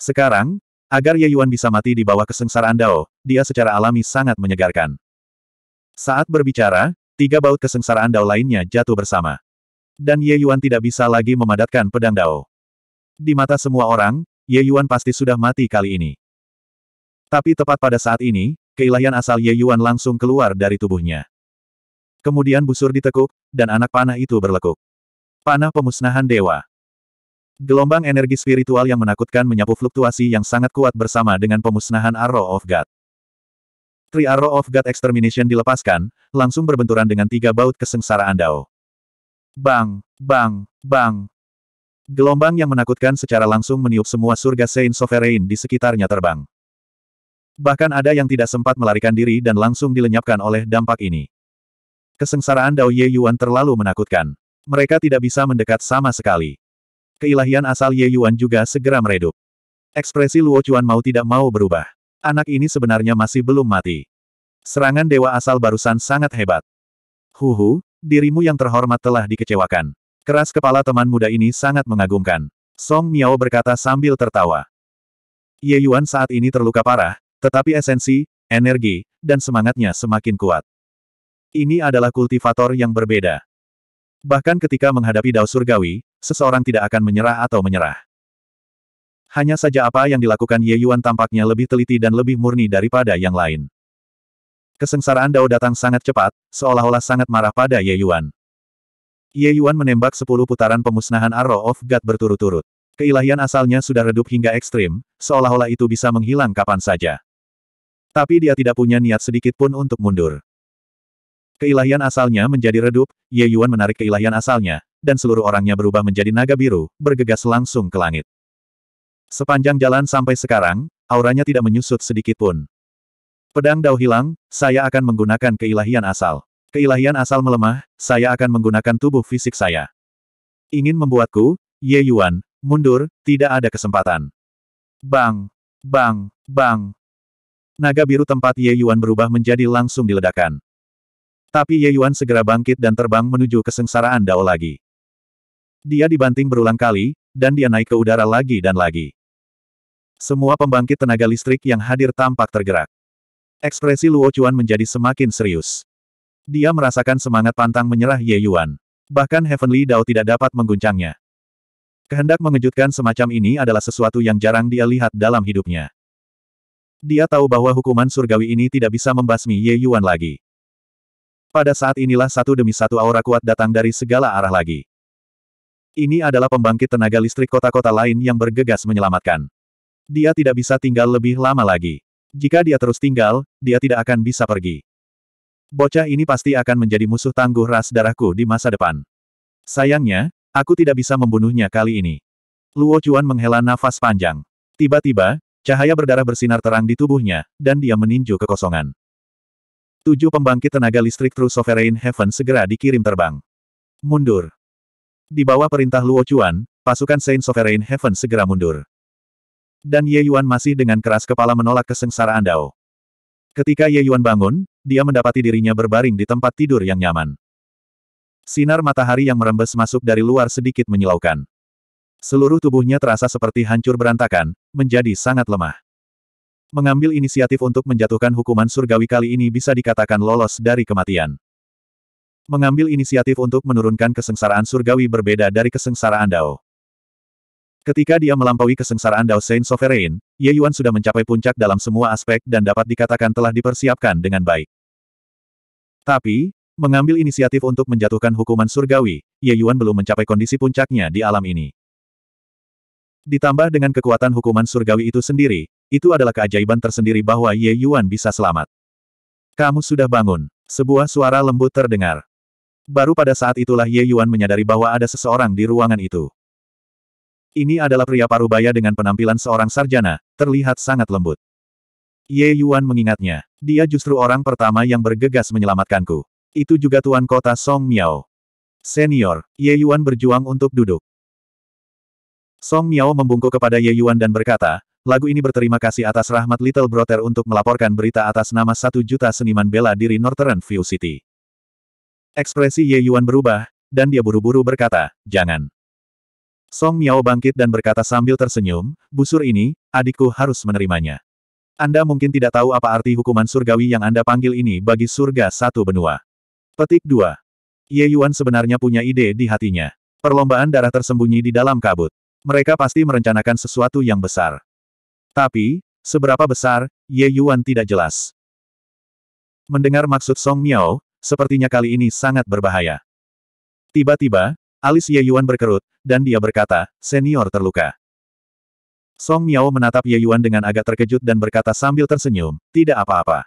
Sekarang, agar Ye Yuan bisa mati di bawah kesengsaraan Dao, dia secara alami sangat menyegarkan. Saat berbicara, tiga baut kesengsaraan Dao lainnya jatuh bersama. Dan Ye Yuan tidak bisa lagi memadatkan pedang Dao. Di mata semua orang, Ye Yuan pasti sudah mati kali ini. Tapi tepat pada saat ini, keilahian asal Ye Yuan langsung keluar dari tubuhnya. Kemudian busur ditekuk, dan anak panah itu berlekuk. Panah pemusnahan dewa. Gelombang energi spiritual yang menakutkan menyapu fluktuasi yang sangat kuat bersama dengan pemusnahan Arrow of God. Tri Arrow of God Extermination dilepaskan, langsung berbenturan dengan tiga baut kesengsaraan Dao. Bang, bang, bang. Gelombang yang menakutkan secara langsung meniup semua surga Saint Sovereign di sekitarnya terbang. Bahkan ada yang tidak sempat melarikan diri dan langsung dilenyapkan oleh dampak ini. Kesengsaraan Dao Ye Yuan terlalu menakutkan. Mereka tidak bisa mendekat sama sekali. Keilahian asal Ye Yuan juga segera meredup. Ekspresi Luo Chuan mau tidak mau berubah. Anak ini sebenarnya masih belum mati. Serangan dewa asal barusan sangat hebat. Huhu, dirimu yang terhormat telah dikecewakan. Keras kepala teman muda ini sangat mengagumkan. Song Miao berkata sambil tertawa. Ye Yuan saat ini terluka parah, tetapi esensi, energi, dan semangatnya semakin kuat. Ini adalah kultivator yang berbeda. Bahkan ketika menghadapi Dao Surgawi, seseorang tidak akan menyerah atau menyerah. Hanya saja apa yang dilakukan Ye Yuan tampaknya lebih teliti dan lebih murni daripada yang lain. Kesengsaraan Dao datang sangat cepat, seolah-olah sangat marah pada Ye Yuan. Ye Yuan menembak sepuluh putaran pemusnahan Arrow of God berturut-turut. Keilahian asalnya sudah redup hingga ekstrim, seolah-olah itu bisa menghilang kapan saja. Tapi dia tidak punya niat sedikit pun untuk mundur. Keilahian asalnya menjadi redup, Ye Yuan menarik keilahian asalnya, dan seluruh orangnya berubah menjadi naga biru, bergegas langsung ke langit. Sepanjang jalan sampai sekarang, auranya tidak menyusut sedikit pun. Pedang Dao hilang, saya akan menggunakan keilahian asal. Keilahian asal melemah, saya akan menggunakan tubuh fisik saya. Ingin membuatku, Ye Yuan, mundur, tidak ada kesempatan. Bang! Bang! Bang! Naga biru tempat Ye Yuan berubah menjadi langsung diledakkan. Tapi Ye Yuan segera bangkit dan terbang menuju kesengsaraan Dao lagi. Dia dibanting berulang kali, dan dia naik ke udara lagi dan lagi. Semua pembangkit tenaga listrik yang hadir tampak tergerak. Ekspresi Luo Chuan menjadi semakin serius. Dia merasakan semangat pantang menyerah Ye Yuan. Bahkan Heavenly Dao tidak dapat mengguncangnya. Kehendak mengejutkan semacam ini adalah sesuatu yang jarang dia lihat dalam hidupnya. Dia tahu bahwa hukuman surgawi ini tidak bisa membasmi Ye Yuan lagi. Pada saat inilah satu demi satu aura kuat datang dari segala arah lagi. Ini adalah pembangkit tenaga listrik kota-kota lain yang bergegas menyelamatkan. Dia tidak bisa tinggal lebih lama lagi. Jika dia terus tinggal, dia tidak akan bisa pergi. Bocah ini pasti akan menjadi musuh tangguh ras darahku di masa depan. Sayangnya, aku tidak bisa membunuhnya kali ini. Luo Chuan menghela nafas panjang. Tiba-tiba, cahaya berdarah bersinar terang di tubuhnya, dan dia meninju kekosongan. Tujuh pembangkit tenaga listrik True Sovereign Heaven segera dikirim terbang. Mundur. Di bawah perintah Luo Chuan, pasukan Saint Sovereign Heaven segera mundur. Dan Ye Yuan masih dengan keras kepala menolak kesengsaraan Dao. Ketika Ye Yuan bangun, dia mendapati dirinya berbaring di tempat tidur yang nyaman. Sinar matahari yang merembes masuk dari luar sedikit menyilaukan. Seluruh tubuhnya terasa seperti hancur berantakan, menjadi sangat lemah. Mengambil inisiatif untuk menjatuhkan hukuman surgawi kali ini bisa dikatakan lolos dari kematian. Mengambil inisiatif untuk menurunkan kesengsaraan surgawi berbeda dari kesengsaraan Dao. Ketika dia melampaui kesengsaraan Dao Saint Sovereign, Ye Yuan sudah mencapai puncak dalam semua aspek dan dapat dikatakan telah dipersiapkan dengan baik. Tapi, mengambil inisiatif untuk menjatuhkan hukuman surgawi, Ye Yuan belum mencapai kondisi puncaknya di alam ini. Ditambah dengan kekuatan hukuman surgawi itu sendiri, itu adalah keajaiban tersendiri bahwa Ye Yuan bisa selamat. Kamu sudah bangun, sebuah suara lembut terdengar. Baru pada saat itulah Ye Yuan menyadari bahwa ada seseorang di ruangan itu. Ini adalah pria parubaya dengan penampilan seorang sarjana, terlihat sangat lembut. Ye Yuan mengingatnya. Dia justru orang pertama yang bergegas menyelamatkanku. Itu juga tuan kota Song Miao. Senior, Ye Yuan berjuang untuk duduk. Song Miao membungkuk kepada Ye Yuan dan berkata, lagu ini berterima kasih atas rahmat Little Brother untuk melaporkan berita atas nama satu juta seniman bela diri Northern View City. Ekspresi Ye Yuan berubah, dan dia buru-buru berkata, jangan. Song Miao bangkit dan berkata sambil tersenyum, busur ini, adikku harus menerimanya. Anda mungkin tidak tahu apa arti hukuman surgawi yang Anda panggil ini bagi surga satu benua. Petik 2. Ye Yuan sebenarnya punya ide di hatinya. Perlombaan darah tersembunyi di dalam kabut. Mereka pasti merencanakan sesuatu yang besar. Tapi, seberapa besar, Ye Yuan tidak jelas. Mendengar maksud Song Miao, sepertinya kali ini sangat berbahaya. Tiba-tiba, Alis Ye Yuan berkerut, dan dia berkata, senior terluka. Song Miao menatap Ye Yuan dengan agak terkejut dan berkata sambil tersenyum, tidak apa-apa.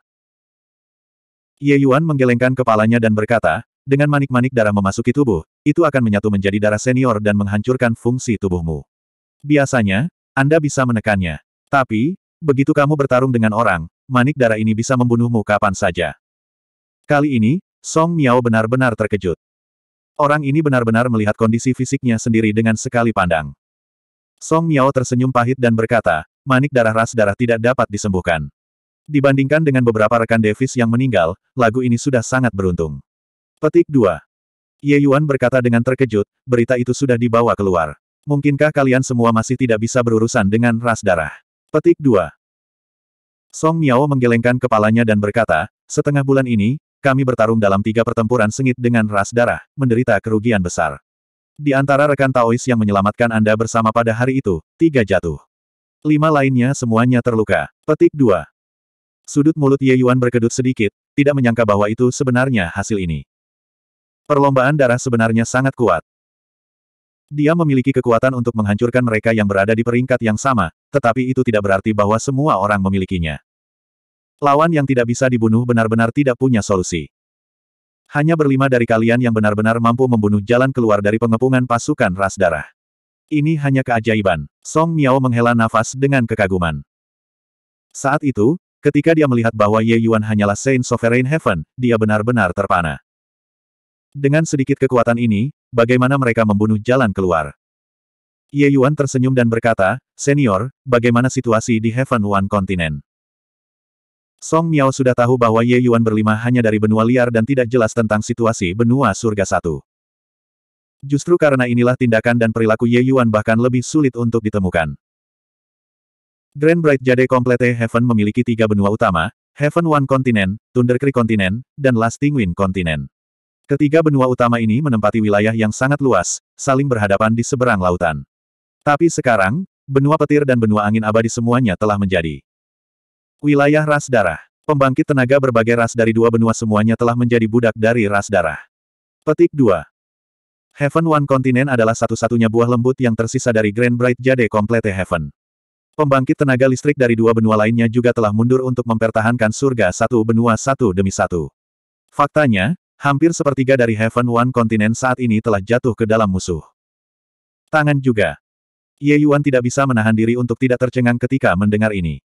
Ye Yuan menggelengkan kepalanya dan berkata, dengan manik-manik darah memasuki tubuh, itu akan menyatu menjadi darah senior dan menghancurkan fungsi tubuhmu. Biasanya, Anda bisa menekannya. Tapi, begitu kamu bertarung dengan orang, manik darah ini bisa membunuhmu kapan saja. Kali ini, Song Miao benar-benar terkejut. Orang ini benar-benar melihat kondisi fisiknya sendiri dengan sekali pandang. Song Miao tersenyum pahit dan berkata, manik darah ras darah tidak dapat disembuhkan. Dibandingkan dengan beberapa rekan Davis yang meninggal, lagu ini sudah sangat beruntung. Petik 2. Ye Yuan berkata dengan terkejut, berita itu sudah dibawa keluar. Mungkinkah kalian semua masih tidak bisa berurusan dengan ras darah? Petik 2. Song Miao menggelengkan kepalanya dan berkata, setengah bulan ini, kami bertarung dalam tiga pertempuran sengit dengan ras darah, menderita kerugian besar. Di antara rekan Taois yang menyelamatkan Anda bersama pada hari itu, tiga jatuh. Lima lainnya semuanya terluka. Petik 2. Sudut mulut Ye Yuan berkedut sedikit, tidak menyangka bahwa itu sebenarnya hasil ini. Perlombaan darah sebenarnya sangat kuat. Dia memiliki kekuatan untuk menghancurkan mereka yang berada di peringkat yang sama, tetapi itu tidak berarti bahwa semua orang memilikinya. Lawan yang tidak bisa dibunuh benar-benar tidak punya solusi. Hanya berlima dari kalian yang benar-benar mampu membunuh jalan keluar dari pengepungan pasukan ras darah. Ini hanya keajaiban. Song Miao menghela nafas dengan kekaguman. Saat itu, ketika dia melihat bahwa Ye Yuan hanyalah Saint Sovereign Heaven, dia benar-benar terpana. Dengan sedikit kekuatan ini, bagaimana mereka membunuh jalan keluar? Ye Yuan tersenyum dan berkata, Senior, bagaimana situasi di Heaven One Continent? Song Miao sudah tahu bahwa Ye Yuan berlima hanya dari benua liar dan tidak jelas tentang situasi benua surga satu. Justru karena inilah tindakan dan perilaku Ye Yuan bahkan lebih sulit untuk ditemukan. Grand Bright Jade Complete Heaven memiliki tiga benua utama, Heaven One Continent, Thunder Creek Continent, dan Lasting Wind Continent. Ketiga benua utama ini menempati wilayah yang sangat luas, saling berhadapan di seberang lautan. Tapi sekarang, benua petir dan benua angin abadi semuanya telah menjadi Wilayah ras darah. Pembangkit tenaga berbagai ras dari dua benua semuanya telah menjadi budak dari ras darah. Petik 2. Heaven One Continent adalah satu-satunya buah lembut yang tersisa dari Grand Bright Jade Complete Heaven. Pembangkit tenaga listrik dari dua benua lainnya juga telah mundur untuk mempertahankan surga satu benua satu demi satu. Faktanya, hampir sepertiga dari Heaven One Continent saat ini telah jatuh ke dalam musuh. Tangan juga. Ye Yuan tidak bisa menahan diri untuk tidak tercengang ketika mendengar ini.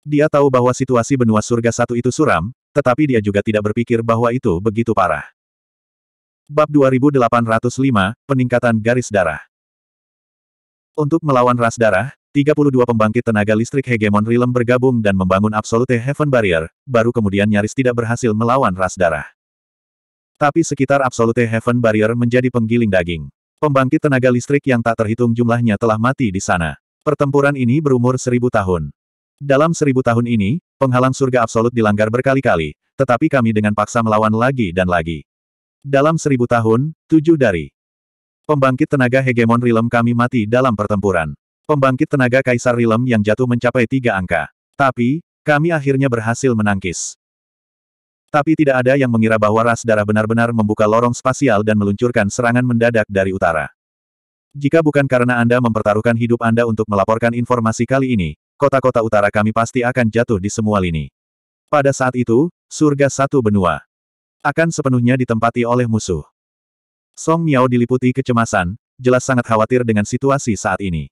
Dia tahu bahwa situasi benua surga satu itu suram, tetapi dia juga tidak berpikir bahwa itu begitu parah. Bab 2805, Peningkatan Garis Darah Untuk melawan ras darah, 32 pembangkit tenaga listrik hegemon Rilem bergabung dan membangun Absolute Heaven Barrier, baru kemudian nyaris tidak berhasil melawan ras darah. Tapi sekitar Absolute Heaven Barrier menjadi penggiling daging. Pembangkit tenaga listrik yang tak terhitung jumlahnya telah mati di sana. Pertempuran ini berumur seribu tahun. Dalam seribu tahun ini, penghalang surga absolut dilanggar berkali-kali, tetapi kami dengan paksa melawan lagi dan lagi. Dalam seribu tahun, tujuh dari pembangkit tenaga hegemon Rilem kami mati dalam pertempuran. Pembangkit tenaga Kaisar Rilem yang jatuh mencapai tiga angka. Tapi, kami akhirnya berhasil menangkis. Tapi tidak ada yang mengira bahwa ras darah benar-benar membuka lorong spasial dan meluncurkan serangan mendadak dari utara. Jika bukan karena Anda mempertaruhkan hidup Anda untuk melaporkan informasi kali ini, kota-kota utara kami pasti akan jatuh di semua lini. Pada saat itu, surga satu benua akan sepenuhnya ditempati oleh musuh. Song Miao diliputi kecemasan, jelas sangat khawatir dengan situasi saat ini.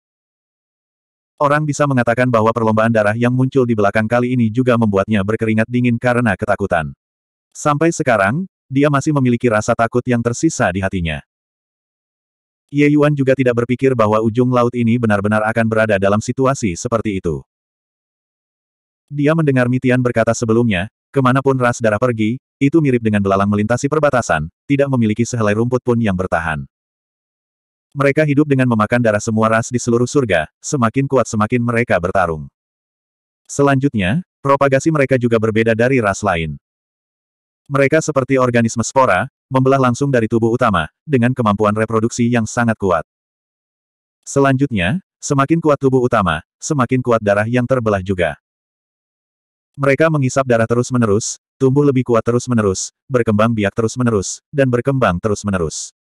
Orang bisa mengatakan bahwa perlombaan darah yang muncul di belakang kali ini juga membuatnya berkeringat dingin karena ketakutan. Sampai sekarang, dia masih memiliki rasa takut yang tersisa di hatinya. Ye Yuan juga tidak berpikir bahwa ujung laut ini benar-benar akan berada dalam situasi seperti itu. Dia mendengar Mitian berkata sebelumnya, kemanapun ras darah pergi, itu mirip dengan belalang melintasi perbatasan, tidak memiliki sehelai rumput pun yang bertahan. Mereka hidup dengan memakan darah semua ras di seluruh surga, semakin kuat semakin mereka bertarung. Selanjutnya, propagasi mereka juga berbeda dari ras lain. Mereka seperti organisme spora, membelah langsung dari tubuh utama, dengan kemampuan reproduksi yang sangat kuat. Selanjutnya, semakin kuat tubuh utama, semakin kuat darah yang terbelah juga. Mereka mengisap darah terus-menerus, tumbuh lebih kuat terus-menerus, berkembang biak terus-menerus, dan berkembang terus-menerus.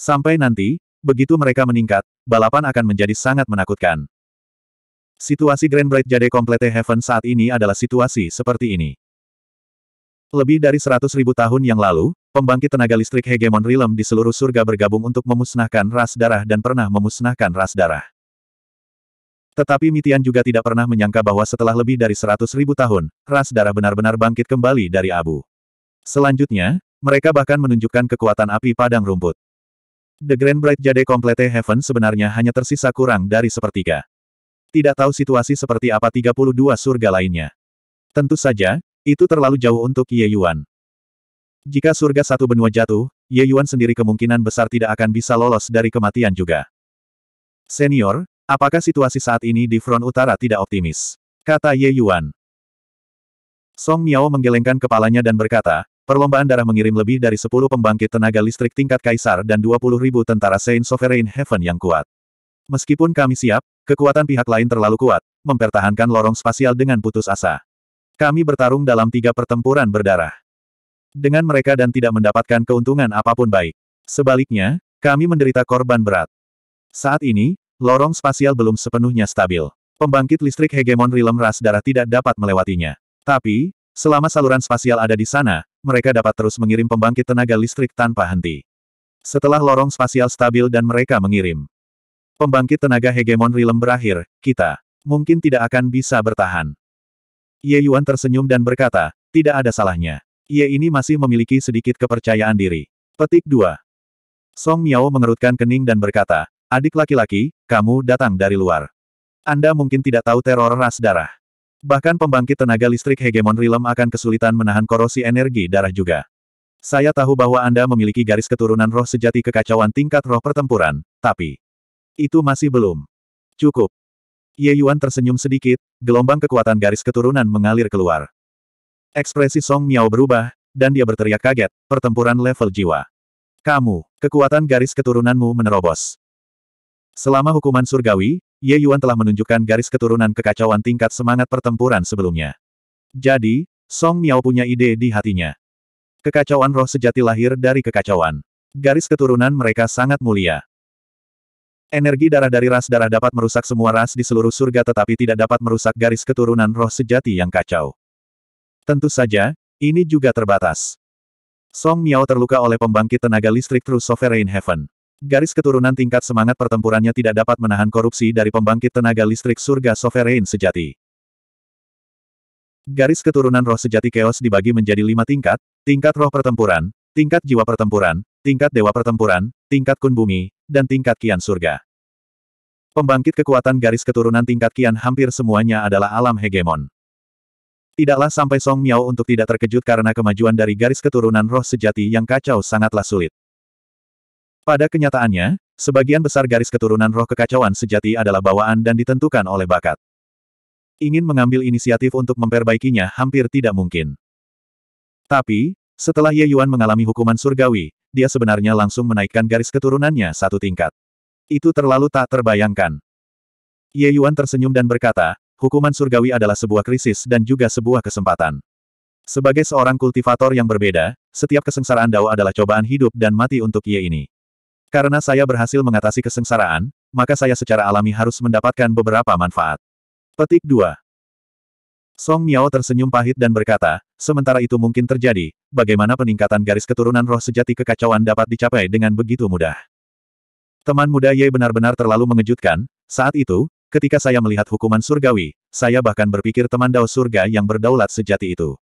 Sampai nanti, begitu mereka meningkat, balapan akan menjadi sangat menakutkan. Situasi Grand Bright Jade Complete Heaven saat ini adalah situasi seperti ini. Lebih dari seratus ribu tahun yang lalu, pembangkit tenaga listrik hegemon Rilem di seluruh surga bergabung untuk memusnahkan ras darah dan pernah memusnahkan ras darah. Tetapi Mitian juga tidak pernah menyangka bahwa setelah lebih dari seratus ribu tahun, ras darah benar-benar bangkit kembali dari abu. Selanjutnya, mereka bahkan menunjukkan kekuatan api padang rumput. The Grand Bright Jade Complete Heaven sebenarnya hanya tersisa kurang dari sepertiga. Tidak tahu situasi seperti apa 32 surga lainnya. Tentu saja, itu terlalu jauh untuk Ye Yuan. Jika surga satu benua jatuh, Ye Yuan sendiri kemungkinan besar tidak akan bisa lolos dari kematian juga. Senior, apakah situasi saat ini di front utara tidak optimis? Kata Ye Yuan. Song Miao menggelengkan kepalanya dan berkata, perlombaan darah mengirim lebih dari 10 pembangkit tenaga listrik tingkat kaisar dan 20 ribu tentara Saint Sovereign Heaven yang kuat. Meskipun kami siap, kekuatan pihak lain terlalu kuat, mempertahankan lorong spasial dengan putus asa. Kami bertarung dalam tiga pertempuran berdarah. Dengan mereka dan tidak mendapatkan keuntungan apapun baik. Sebaliknya, kami menderita korban berat. Saat ini, lorong spasial belum sepenuhnya stabil. Pembangkit listrik hegemon rilem ras darah tidak dapat melewatinya. Tapi, selama saluran spasial ada di sana, mereka dapat terus mengirim pembangkit tenaga listrik tanpa henti. Setelah lorong spasial stabil dan mereka mengirim pembangkit tenaga hegemon rilem berakhir, kita mungkin tidak akan bisa bertahan. Ye Yuan tersenyum dan berkata, tidak ada salahnya. Ye ini masih memiliki sedikit kepercayaan diri. Petik 2. Song Miao mengerutkan kening dan berkata, adik laki-laki, kamu datang dari luar. Anda mungkin tidak tahu teror ras darah. Bahkan pembangkit tenaga listrik hegemon Rilem akan kesulitan menahan korosi energi darah juga. Saya tahu bahwa Anda memiliki garis keturunan roh sejati kekacauan tingkat roh pertempuran, tapi... Itu masih belum. Cukup. Ye Yuan tersenyum sedikit, gelombang kekuatan garis keturunan mengalir keluar. Ekspresi Song Miao berubah, dan dia berteriak kaget, pertempuran level jiwa. Kamu, kekuatan garis keturunanmu menerobos. Selama hukuman surgawi, Ye Yuan telah menunjukkan garis keturunan kekacauan tingkat semangat pertempuran sebelumnya. Jadi, Song Miao punya ide di hatinya. Kekacauan roh sejati lahir dari kekacauan. Garis keturunan mereka sangat mulia. Energi darah dari ras darah dapat merusak semua ras di seluruh surga tetapi tidak dapat merusak garis keturunan roh sejati yang kacau. Tentu saja, ini juga terbatas. Song Miao terluka oleh pembangkit tenaga listrik True Sovereign Heaven. Garis keturunan tingkat semangat pertempurannya tidak dapat menahan korupsi dari pembangkit tenaga listrik surga Sovereign sejati. Garis keturunan roh sejati chaos dibagi menjadi lima tingkat, tingkat roh pertempuran, tingkat jiwa pertempuran, tingkat dewa pertempuran, tingkat kun bumi, dan tingkat kian surga. Pembangkit kekuatan garis keturunan tingkat kian hampir semuanya adalah alam hegemon. Tidaklah sampai Song Miao untuk tidak terkejut karena kemajuan dari garis keturunan roh sejati yang kacau sangatlah sulit. Pada kenyataannya, sebagian besar garis keturunan roh kekacauan sejati adalah bawaan dan ditentukan oleh bakat. Ingin mengambil inisiatif untuk memperbaikinya hampir tidak mungkin. Tapi, setelah Ye Yuan mengalami hukuman surgawi, dia sebenarnya langsung menaikkan garis keturunannya satu tingkat. Itu terlalu tak terbayangkan. Ye Yuan tersenyum dan berkata, hukuman surgawi adalah sebuah krisis dan juga sebuah kesempatan. Sebagai seorang kultivator yang berbeda, setiap kesengsaraan Dao adalah cobaan hidup dan mati untuk Ye ini. Karena saya berhasil mengatasi kesengsaraan, maka saya secara alami harus mendapatkan beberapa manfaat. Petik 2. Song Miao tersenyum pahit dan berkata, Sementara itu mungkin terjadi, bagaimana peningkatan garis keturunan roh sejati kekacauan dapat dicapai dengan begitu mudah. Teman muda Ye benar-benar terlalu mengejutkan, saat itu, ketika saya melihat hukuman surgawi, saya bahkan berpikir teman dao surga yang berdaulat sejati itu.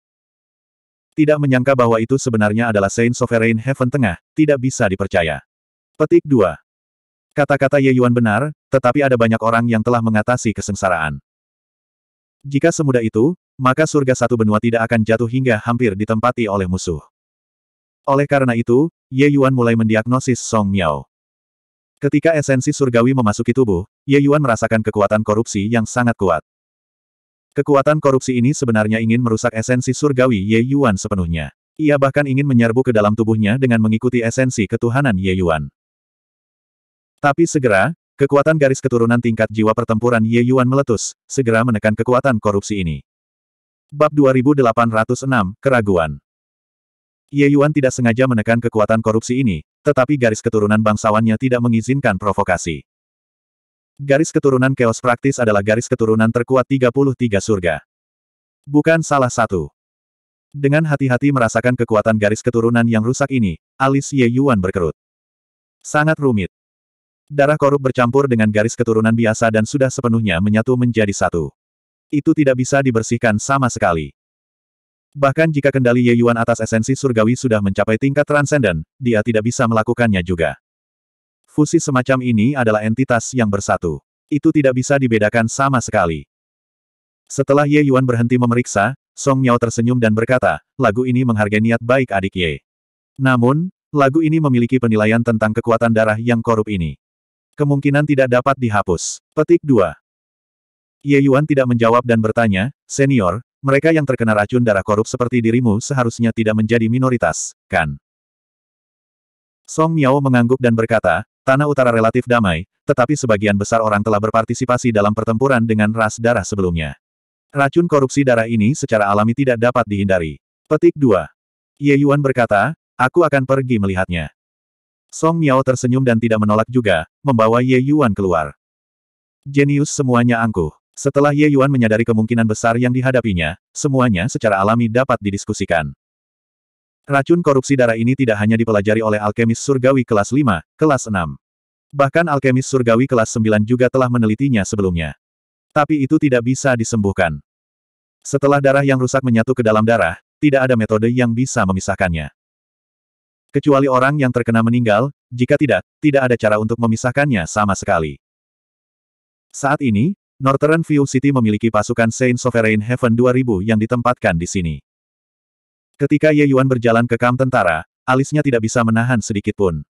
Tidak menyangka bahwa itu sebenarnya adalah Saint Sovereign Heaven Tengah, tidak bisa dipercaya. Petik 2. Kata-kata Ye Yuan benar, tetapi ada banyak orang yang telah mengatasi kesengsaraan. Jika semudah itu, maka surga satu benua tidak akan jatuh hingga hampir ditempati oleh musuh. Oleh karena itu, Ye Yuan mulai mendiagnosis Song Miao. Ketika esensi surgawi memasuki tubuh, Ye Yuan merasakan kekuatan korupsi yang sangat kuat. Kekuatan korupsi ini sebenarnya ingin merusak esensi surgawi Ye Yuan sepenuhnya. Ia bahkan ingin menyerbu ke dalam tubuhnya dengan mengikuti esensi ketuhanan Ye Yuan. Tapi segera, kekuatan garis keturunan tingkat jiwa pertempuran Ye Yuan meletus, segera menekan kekuatan korupsi ini. Bab 2806, Keraguan Ye Yuan tidak sengaja menekan kekuatan korupsi ini, tetapi garis keturunan bangsawannya tidak mengizinkan provokasi. Garis keturunan chaos praktis adalah garis keturunan terkuat 33 surga. Bukan salah satu. Dengan hati-hati merasakan kekuatan garis keturunan yang rusak ini, alis Ye Yuan berkerut. Sangat rumit. Darah korup bercampur dengan garis keturunan biasa dan sudah sepenuhnya menyatu menjadi satu itu tidak bisa dibersihkan sama sekali. Bahkan jika kendali Ye Yuan atas esensi surgawi sudah mencapai tingkat transenden, dia tidak bisa melakukannya juga. Fusi semacam ini adalah entitas yang bersatu. Itu tidak bisa dibedakan sama sekali. Setelah Ye Yuan berhenti memeriksa, Song Miao tersenyum dan berkata, lagu ini menghargai niat baik adik Ye. Namun, lagu ini memiliki penilaian tentang kekuatan darah yang korup ini. Kemungkinan tidak dapat dihapus. Petik 2. Ye Yuan tidak menjawab dan bertanya, Senior, mereka yang terkena racun darah korup seperti dirimu seharusnya tidak menjadi minoritas, kan? Song Miao mengangguk dan berkata, Tanah Utara relatif damai, tetapi sebagian besar orang telah berpartisipasi dalam pertempuran dengan ras darah sebelumnya. Racun korupsi darah ini secara alami tidak dapat dihindari. Petik 2. Ye Yuan berkata, aku akan pergi melihatnya. Song Miao tersenyum dan tidak menolak juga, membawa Ye Yuan keluar. Jenius semuanya angkuh. Setelah Ye Yuan menyadari kemungkinan besar yang dihadapinya, semuanya secara alami dapat didiskusikan. Racun korupsi darah ini tidak hanya dipelajari oleh alkemis surgawi kelas 5, kelas 6. Bahkan alkemis surgawi kelas 9 juga telah menelitinya sebelumnya. Tapi itu tidak bisa disembuhkan. Setelah darah yang rusak menyatu ke dalam darah, tidak ada metode yang bisa memisahkannya. Kecuali orang yang terkena meninggal, jika tidak, tidak ada cara untuk memisahkannya sama sekali. Saat ini, Northern View City memiliki pasukan Saint Sovereign Heaven 2000 yang ditempatkan di sini. Ketika Ye Yuan berjalan ke kamp tentara, alisnya tidak bisa menahan sedikit pun.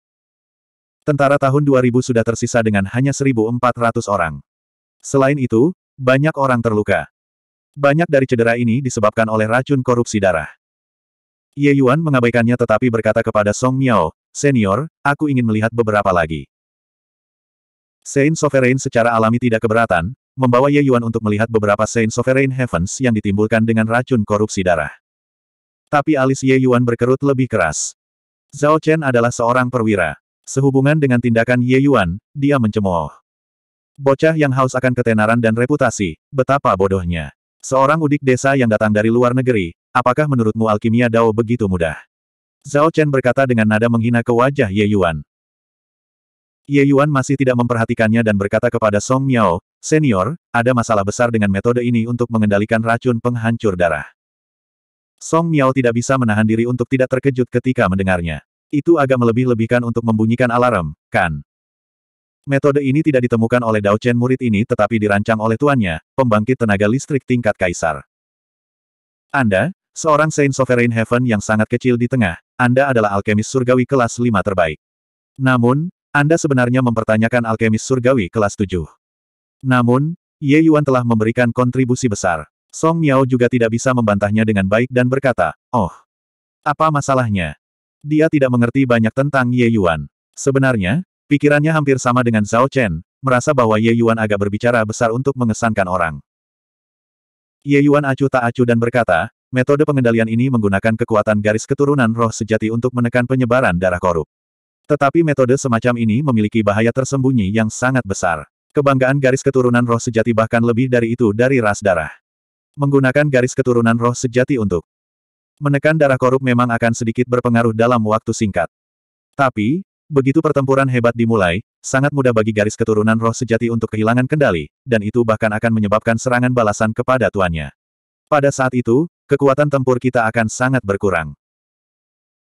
Tentara tahun 2000 sudah tersisa dengan hanya 1.400 orang. Selain itu, banyak orang terluka. Banyak dari cedera ini disebabkan oleh racun korupsi darah. Ye Yuan mengabaikannya tetapi berkata kepada Song Miao, Senior, aku ingin melihat beberapa lagi. Saint Sovereign secara alami tidak keberatan, membawa Ye Yuan untuk melihat beberapa Saint Sovereign Heavens yang ditimbulkan dengan racun korupsi darah. Tapi alis Ye Yuan berkerut lebih keras. Zhao Chen adalah seorang perwira. Sehubungan dengan tindakan Ye Yuan, dia mencemooh. Bocah yang haus akan ketenaran dan reputasi, betapa bodohnya. Seorang udik desa yang datang dari luar negeri, apakah menurutmu alkimia Dao begitu mudah? Zhao Chen berkata dengan nada menghina ke wajah Ye Yuan. Ye Yuan masih tidak memperhatikannya dan berkata kepada Song Miao, Senior, ada masalah besar dengan metode ini untuk mengendalikan racun penghancur darah. Song Miao tidak bisa menahan diri untuk tidak terkejut ketika mendengarnya. Itu agak melebih-lebihkan untuk membunyikan alarm, kan? Metode ini tidak ditemukan oleh Dao Chen murid ini tetapi dirancang oleh tuannya, pembangkit tenaga listrik tingkat kaisar. Anda, seorang Saint Sovereign Heaven yang sangat kecil di tengah, Anda adalah alkemis surgawi kelas 5 terbaik. Namun, Anda sebenarnya mempertanyakan alkemis surgawi kelas 7. Namun, Ye Yuan telah memberikan kontribusi besar. Song Miao juga tidak bisa membantahnya dengan baik dan berkata, Oh, apa masalahnya? Dia tidak mengerti banyak tentang Ye Yuan. Sebenarnya, pikirannya hampir sama dengan Zhao Chen, merasa bahwa Ye Yuan agak berbicara besar untuk mengesankan orang. Ye Yuan acuh tak acuh dan berkata, metode pengendalian ini menggunakan kekuatan garis keturunan roh sejati untuk menekan penyebaran darah korup. Tetapi metode semacam ini memiliki bahaya tersembunyi yang sangat besar. Kebanggaan garis keturunan roh sejati bahkan lebih dari itu dari ras darah. Menggunakan garis keturunan roh sejati untuk menekan darah korup memang akan sedikit berpengaruh dalam waktu singkat. Tapi, begitu pertempuran hebat dimulai, sangat mudah bagi garis keturunan roh sejati untuk kehilangan kendali, dan itu bahkan akan menyebabkan serangan balasan kepada tuannya. Pada saat itu, kekuatan tempur kita akan sangat berkurang.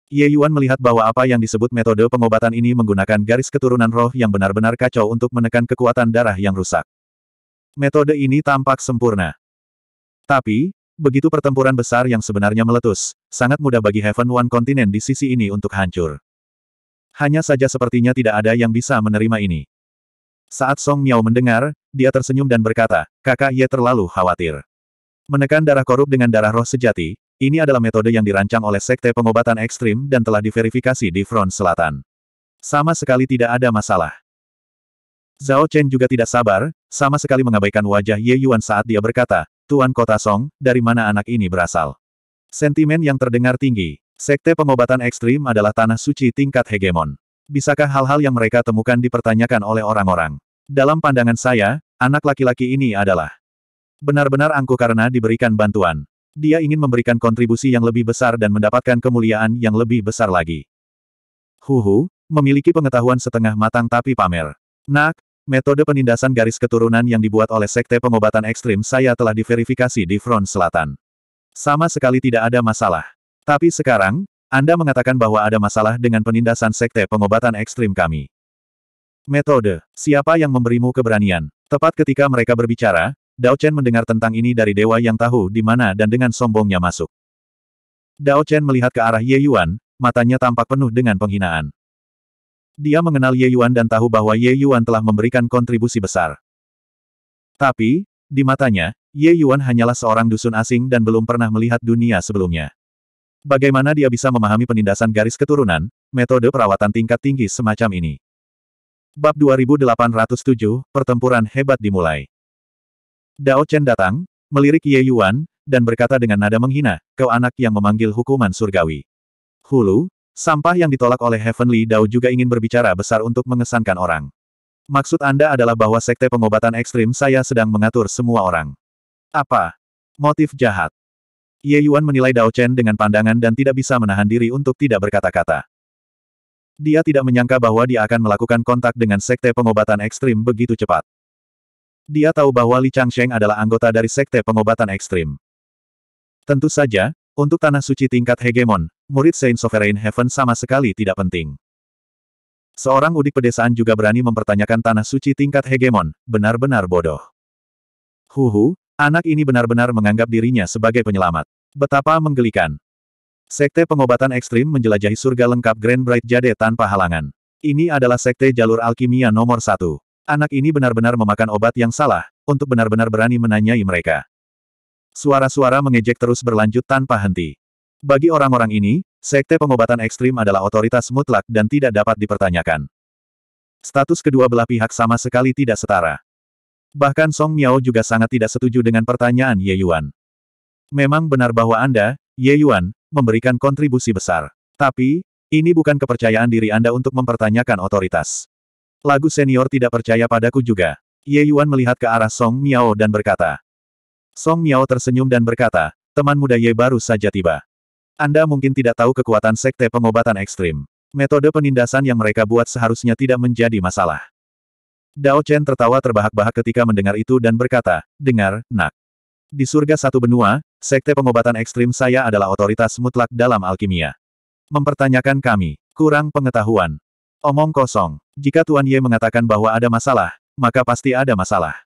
Ye Yuan melihat bahwa apa yang disebut metode pengobatan ini menggunakan garis keturunan roh yang benar-benar kacau untuk menekan kekuatan darah yang rusak. Metode ini tampak sempurna. Tapi, begitu pertempuran besar yang sebenarnya meletus, sangat mudah bagi Heaven One Continent di sisi ini untuk hancur. Hanya saja sepertinya tidak ada yang bisa menerima ini. Saat Song Miao mendengar, dia tersenyum dan berkata, kakak Ye terlalu khawatir. Menekan darah korup dengan darah roh sejati, ini adalah metode yang dirancang oleh Sekte Pengobatan Ekstrim dan telah diverifikasi di front selatan. Sama sekali tidak ada masalah. Zhao Chen juga tidak sabar, sama sekali mengabaikan wajah Ye Yuan saat dia berkata, Tuan Kota Song, dari mana anak ini berasal? Sentimen yang terdengar tinggi. Sekte pengobatan ekstrim adalah tanah suci tingkat hegemon. Bisakah hal-hal yang mereka temukan dipertanyakan oleh orang-orang? Dalam pandangan saya, anak laki-laki ini adalah benar-benar angkuh karena diberikan bantuan. Dia ingin memberikan kontribusi yang lebih besar dan mendapatkan kemuliaan yang lebih besar lagi. Huhu, memiliki pengetahuan setengah matang tapi pamer. Nak, metode penindasan garis keturunan yang dibuat oleh Sekte Pengobatan Ekstrim saya telah diverifikasi di front selatan. Sama sekali tidak ada masalah. Tapi sekarang, Anda mengatakan bahwa ada masalah dengan penindasan Sekte Pengobatan Ekstrim kami. Metode, siapa yang memberimu keberanian? Tepat ketika mereka berbicara, Dao Chen mendengar tentang ini dari dewa yang tahu di mana dan dengan sombongnya masuk. Dao Chen melihat ke arah Ye Yuan, matanya tampak penuh dengan penghinaan. Dia mengenal Ye Yuan dan tahu bahwa Ye Yuan telah memberikan kontribusi besar. Tapi, di matanya, Ye Yuan hanyalah seorang dusun asing dan belum pernah melihat dunia sebelumnya. Bagaimana dia bisa memahami penindasan garis keturunan, metode perawatan tingkat tinggi semacam ini? Bab 2807, Pertempuran Hebat dimulai. Dao Chen datang, melirik Ye Yuan, dan berkata dengan nada menghina, kau anak yang memanggil hukuman surgawi. Hulu, sampah yang ditolak oleh Heavenly Dao juga ingin berbicara besar untuk mengesankan orang. Maksud Anda adalah bahwa sekte pengobatan ekstrim saya sedang mengatur semua orang. Apa? Motif jahat. Ye Yuan menilai Dao Chen dengan pandangan dan tidak bisa menahan diri untuk tidak berkata-kata. Dia tidak menyangka bahwa dia akan melakukan kontak dengan sekte pengobatan ekstrim begitu cepat. Dia tahu bahwa Li Changsheng adalah anggota dari Sekte Pengobatan Ekstrim. Tentu saja, untuk Tanah Suci tingkat hegemon, murid Saint Sovereign Heaven sama sekali tidak penting. Seorang udik pedesaan juga berani mempertanyakan Tanah Suci tingkat hegemon, benar-benar bodoh. Huhu, anak ini benar-benar menganggap dirinya sebagai penyelamat. Betapa menggelikan. Sekte pengobatan ekstrim menjelajahi surga lengkap Grand Bright Jade tanpa halangan. Ini adalah sekte jalur alkimia nomor satu. Anak ini benar-benar memakan obat yang salah, untuk benar-benar berani menanyai mereka. Suara-suara mengejek terus berlanjut tanpa henti. Bagi orang-orang ini, sekte pengobatan ekstrim adalah otoritas mutlak dan tidak dapat dipertanyakan. Status kedua belah pihak sama sekali tidak setara. Bahkan Song Miao juga sangat tidak setuju dengan pertanyaan Ye Yuan. Memang benar bahwa Anda, Ye Yuan, memberikan kontribusi besar. Tapi, ini bukan kepercayaan diri Anda untuk mempertanyakan otoritas. Lagu senior tidak percaya padaku juga. Ye Yuan melihat ke arah Song Miao dan berkata. Song Miao tersenyum dan berkata, teman muda Ye baru saja tiba. Anda mungkin tidak tahu kekuatan sekte pengobatan ekstrim. Metode penindasan yang mereka buat seharusnya tidak menjadi masalah. Dao Chen tertawa terbahak-bahak ketika mendengar itu dan berkata, dengar, nak. Di surga satu benua, sekte pengobatan ekstrim saya adalah otoritas mutlak dalam alkimia. Mempertanyakan kami, kurang pengetahuan, Omong kosong. Jika Tuan Ye mengatakan bahwa ada masalah, maka pasti ada masalah.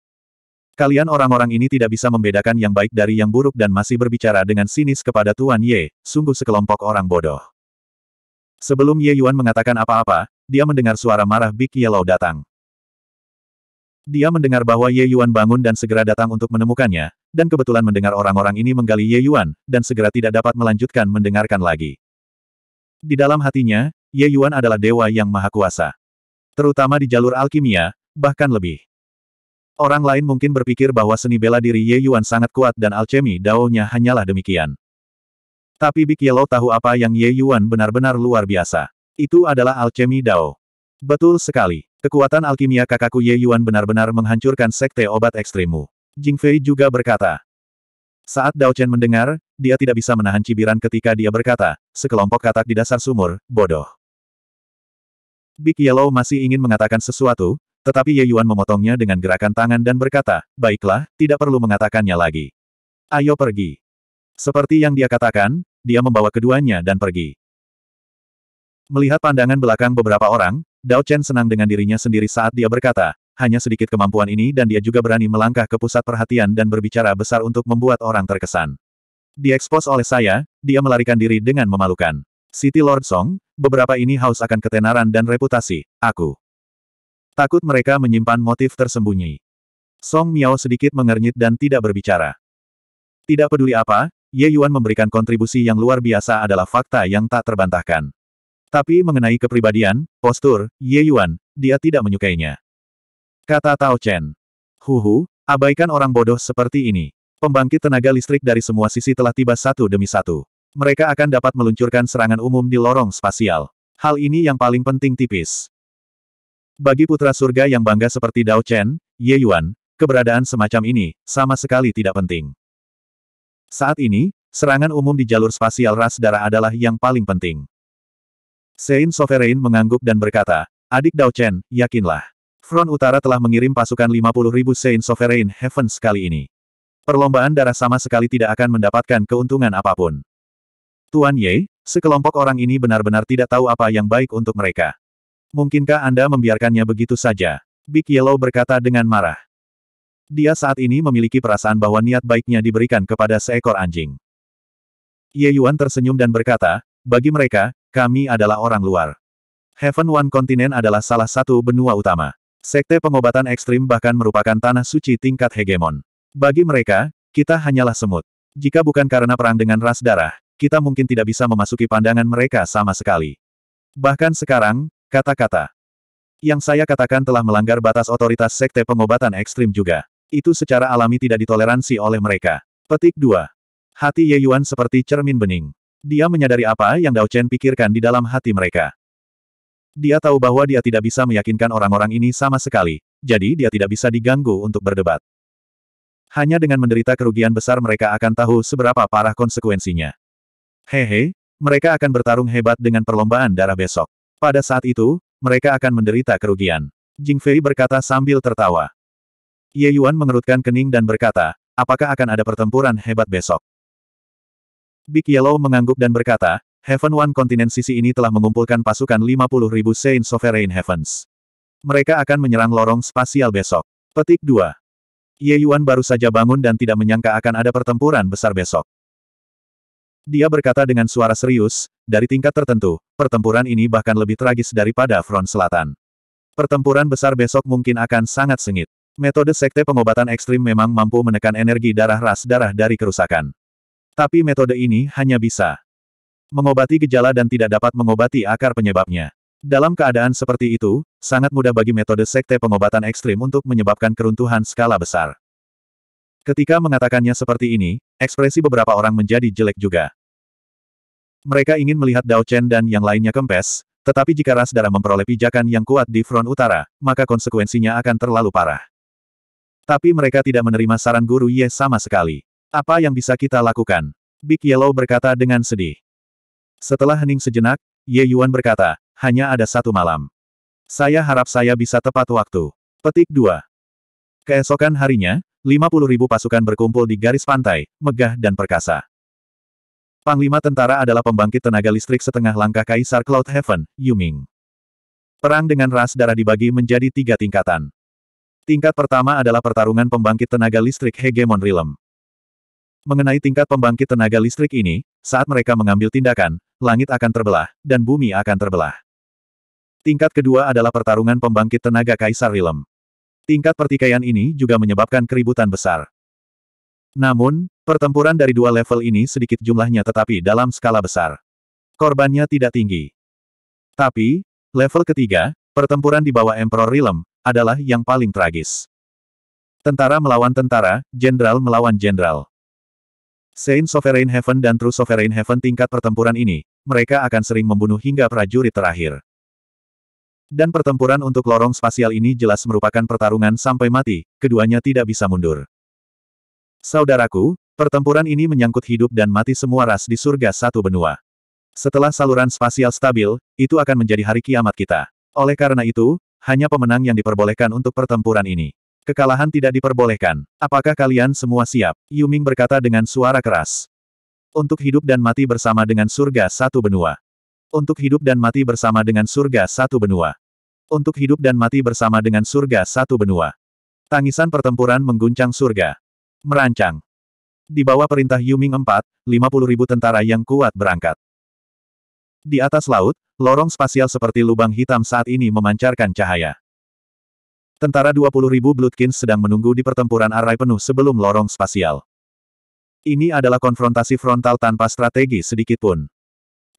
Kalian orang-orang ini tidak bisa membedakan yang baik dari yang buruk dan masih berbicara dengan sinis kepada Tuan Ye, sungguh sekelompok orang bodoh. Sebelum Ye Yuan mengatakan apa-apa, dia mendengar suara marah Big Yellow datang. Dia mendengar bahwa Ye Yuan bangun dan segera datang untuk menemukannya, dan kebetulan mendengar orang-orang ini menggali Ye Yuan, dan segera tidak dapat melanjutkan mendengarkan lagi. Di dalam hatinya, Ye Yuan adalah dewa yang maha kuasa. Terutama di jalur alkimia, bahkan lebih. Orang lain mungkin berpikir bahwa seni bela diri Ye Yuan sangat kuat dan alchemy dao hanyalah demikian. Tapi Big Yellow tahu apa yang Ye Yuan benar-benar luar biasa. Itu adalah alchemy dao. Betul sekali. Kekuatan alkimia kakakku Ye Yuan benar-benar menghancurkan sekte obat ekstrimu. Jing Fei juga berkata. Saat Dao Chen mendengar, dia tidak bisa menahan cibiran ketika dia berkata, sekelompok katak di dasar sumur, bodoh. Big Yellow masih ingin mengatakan sesuatu, tetapi Ye Yuan memotongnya dengan gerakan tangan dan berkata, baiklah, tidak perlu mengatakannya lagi. Ayo pergi. Seperti yang dia katakan, dia membawa keduanya dan pergi. Melihat pandangan belakang beberapa orang, Dao Chen senang dengan dirinya sendiri saat dia berkata, hanya sedikit kemampuan ini dan dia juga berani melangkah ke pusat perhatian dan berbicara besar untuk membuat orang terkesan. Diekspos oleh saya, dia melarikan diri dengan memalukan. City Lord Song, beberapa ini haus akan ketenaran dan reputasi, aku. Takut mereka menyimpan motif tersembunyi. Song Miao sedikit mengernyit dan tidak berbicara. Tidak peduli apa, Ye Yuan memberikan kontribusi yang luar biasa adalah fakta yang tak terbantahkan. Tapi mengenai kepribadian, postur, Ye Yuan, dia tidak menyukainya. Kata Tao Chen. Huhu, abaikan orang bodoh seperti ini. Pembangkit tenaga listrik dari semua sisi telah tiba satu demi satu. Mereka akan dapat meluncurkan serangan umum di lorong spasial. Hal ini yang paling penting tipis. Bagi putra surga yang bangga seperti Dao Chen, Ye Yuan, keberadaan semacam ini, sama sekali tidak penting. Saat ini, serangan umum di jalur spasial ras darah adalah yang paling penting. Sein Sovereign mengangguk dan berkata, Adik Dao Chen, yakinlah. Front Utara telah mengirim pasukan 50 ribu Sein Sovereign Heaven sekali ini. Perlombaan darah sama sekali tidak akan mendapatkan keuntungan apapun. Tuan Ye, sekelompok orang ini benar-benar tidak tahu apa yang baik untuk mereka. Mungkinkah Anda membiarkannya begitu saja? Big Yellow berkata dengan marah. Dia saat ini memiliki perasaan bahwa niat baiknya diberikan kepada seekor anjing. Ye Yuan tersenyum dan berkata, bagi mereka, kami adalah orang luar. Heaven One Continent adalah salah satu benua utama. Sekte pengobatan ekstrim bahkan merupakan tanah suci tingkat hegemon. Bagi mereka, kita hanyalah semut. Jika bukan karena perang dengan ras darah, kita mungkin tidak bisa memasuki pandangan mereka sama sekali. Bahkan sekarang, kata-kata yang saya katakan telah melanggar batas otoritas Sekte Pengobatan Ekstrim juga. Itu secara alami tidak ditoleransi oleh mereka. Petik 2. Hati Ye Yuan seperti cermin bening. Dia menyadari apa yang Dao Chen pikirkan di dalam hati mereka. Dia tahu bahwa dia tidak bisa meyakinkan orang-orang ini sama sekali, jadi dia tidak bisa diganggu untuk berdebat. Hanya dengan menderita kerugian besar mereka akan tahu seberapa parah konsekuensinya. Hehe, mereka akan bertarung hebat dengan perlombaan darah besok. Pada saat itu, mereka akan menderita kerugian. Jing Fei berkata sambil tertawa. Ye Yuan mengerutkan kening dan berkata, apakah akan ada pertempuran hebat besok? Big Yellow mengangguk dan berkata, Heaven One kontinen sisi ini telah mengumpulkan pasukan 50 ribu Saint Sovereign Heavens. Mereka akan menyerang lorong spasial besok. Petik 2. Ye Yuan baru saja bangun dan tidak menyangka akan ada pertempuran besar besok. Dia berkata dengan suara serius, dari tingkat tertentu, pertempuran ini bahkan lebih tragis daripada front selatan. Pertempuran besar besok mungkin akan sangat sengit. Metode sekte pengobatan ekstrim memang mampu menekan energi darah ras darah dari kerusakan. Tapi metode ini hanya bisa mengobati gejala dan tidak dapat mengobati akar penyebabnya. Dalam keadaan seperti itu, sangat mudah bagi metode sekte pengobatan ekstrim untuk menyebabkan keruntuhan skala besar. Ketika mengatakannya seperti ini, Ekspresi beberapa orang menjadi jelek juga. Mereka ingin melihat Dao Chen dan yang lainnya kempes, tetapi jika ras darah memperoleh pijakan yang kuat di front utara, maka konsekuensinya akan terlalu parah. Tapi mereka tidak menerima saran guru Ye sama sekali. Apa yang bisa kita lakukan? Big Yellow berkata dengan sedih. Setelah hening sejenak, Ye Yuan berkata, hanya ada satu malam. Saya harap saya bisa tepat waktu. Petik 2. Keesokan harinya, ribu pasukan berkumpul di garis pantai, megah dan perkasa. Panglima tentara adalah pembangkit tenaga listrik setengah langkah Kaisar Cloud Heaven, Yuming. Perang dengan ras darah dibagi menjadi tiga tingkatan. Tingkat pertama adalah pertarungan pembangkit tenaga listrik Hegemon Realm. Mengenai tingkat pembangkit tenaga listrik ini, saat mereka mengambil tindakan, langit akan terbelah, dan bumi akan terbelah. Tingkat kedua adalah pertarungan pembangkit tenaga Kaisar Realm. Tingkat pertikaian ini juga menyebabkan keributan besar. Namun, pertempuran dari dua level ini sedikit jumlahnya tetapi dalam skala besar. Korbannya tidak tinggi. Tapi, level ketiga, pertempuran di bawah Emperor Realm, adalah yang paling tragis. Tentara melawan tentara, jenderal melawan jenderal. Saint Sovereign Heaven dan True Sovereign Heaven tingkat pertempuran ini, mereka akan sering membunuh hingga prajurit terakhir. Dan pertempuran untuk lorong spasial ini jelas merupakan pertarungan sampai mati, keduanya tidak bisa mundur. Saudaraku, pertempuran ini menyangkut hidup dan mati semua ras di surga satu benua. Setelah saluran spasial stabil, itu akan menjadi hari kiamat kita. Oleh karena itu, hanya pemenang yang diperbolehkan untuk pertempuran ini. Kekalahan tidak diperbolehkan. Apakah kalian semua siap? Yuming berkata dengan suara keras. Untuk hidup dan mati bersama dengan surga satu benua. Untuk hidup dan mati bersama dengan surga satu benua. Untuk hidup dan mati bersama dengan surga satu benua. Tangisan pertempuran mengguncang surga. Merancang. Di bawah perintah Yuming 4, 50 ribu tentara yang kuat berangkat. Di atas laut, lorong spasial seperti lubang hitam saat ini memancarkan cahaya. Tentara ribu Bloodkins sedang menunggu di pertempuran arai penuh sebelum lorong spasial. Ini adalah konfrontasi frontal tanpa strategi sedikitpun.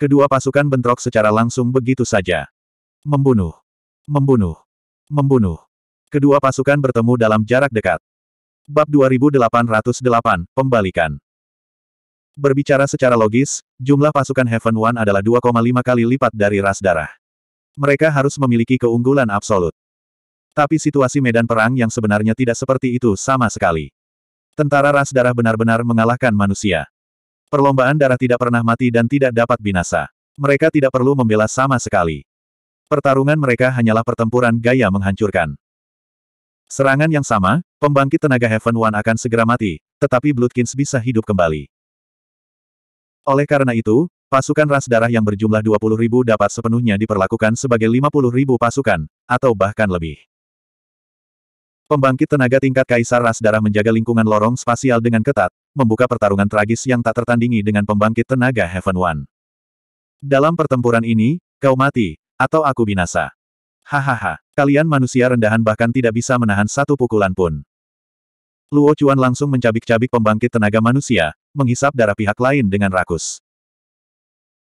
Kedua pasukan bentrok secara langsung begitu saja. Membunuh. Membunuh. Membunuh. Kedua pasukan bertemu dalam jarak dekat. Bab 2808, Pembalikan. Berbicara secara logis, jumlah pasukan Heaven One adalah 2,5 kali lipat dari ras darah. Mereka harus memiliki keunggulan absolut. Tapi situasi medan perang yang sebenarnya tidak seperti itu sama sekali. Tentara ras darah benar-benar mengalahkan manusia. Perlombaan darah tidak pernah mati dan tidak dapat binasa. Mereka tidak perlu membela sama sekali. Pertarungan mereka hanyalah pertempuran gaya menghancurkan. Serangan yang sama, pembangkit tenaga Heaven One akan segera mati, tetapi Bloodkins bisa hidup kembali. Oleh karena itu, pasukan ras darah yang berjumlah 20.000 dapat sepenuhnya diperlakukan sebagai 50.000 pasukan, atau bahkan lebih. Pembangkit tenaga tingkat Kaisar Ras Darah menjaga lingkungan lorong spasial dengan ketat, membuka pertarungan tragis yang tak tertandingi dengan pembangkit tenaga Heaven One. Dalam pertempuran ini, kau mati, atau aku binasa. Hahaha, kalian manusia rendahan bahkan tidak bisa menahan satu pukulan pun. Luo Chuan langsung mencabik-cabik pembangkit tenaga manusia, menghisap darah pihak lain dengan rakus.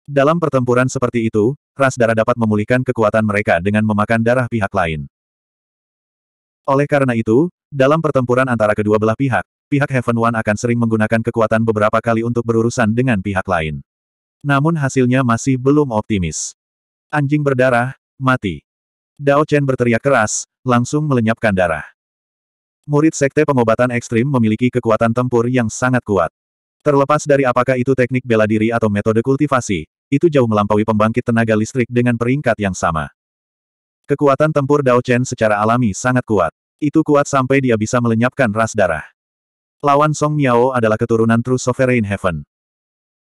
Dalam pertempuran seperti itu, ras darah dapat memulihkan kekuatan mereka dengan memakan darah pihak lain. Oleh karena itu, dalam pertempuran antara kedua belah pihak, pihak Heaven One akan sering menggunakan kekuatan beberapa kali untuk berurusan dengan pihak lain. Namun hasilnya masih belum optimis. Anjing berdarah, mati. Dao Chen berteriak keras, langsung melenyapkan darah. Murid Sekte Pengobatan Ekstrim memiliki kekuatan tempur yang sangat kuat. Terlepas dari apakah itu teknik bela diri atau metode kultivasi, itu jauh melampaui pembangkit tenaga listrik dengan peringkat yang sama. Kekuatan tempur Dao Chen secara alami sangat kuat. Itu kuat sampai dia bisa melenyapkan ras darah. Lawan Song Miao adalah keturunan True Sovereign Heaven.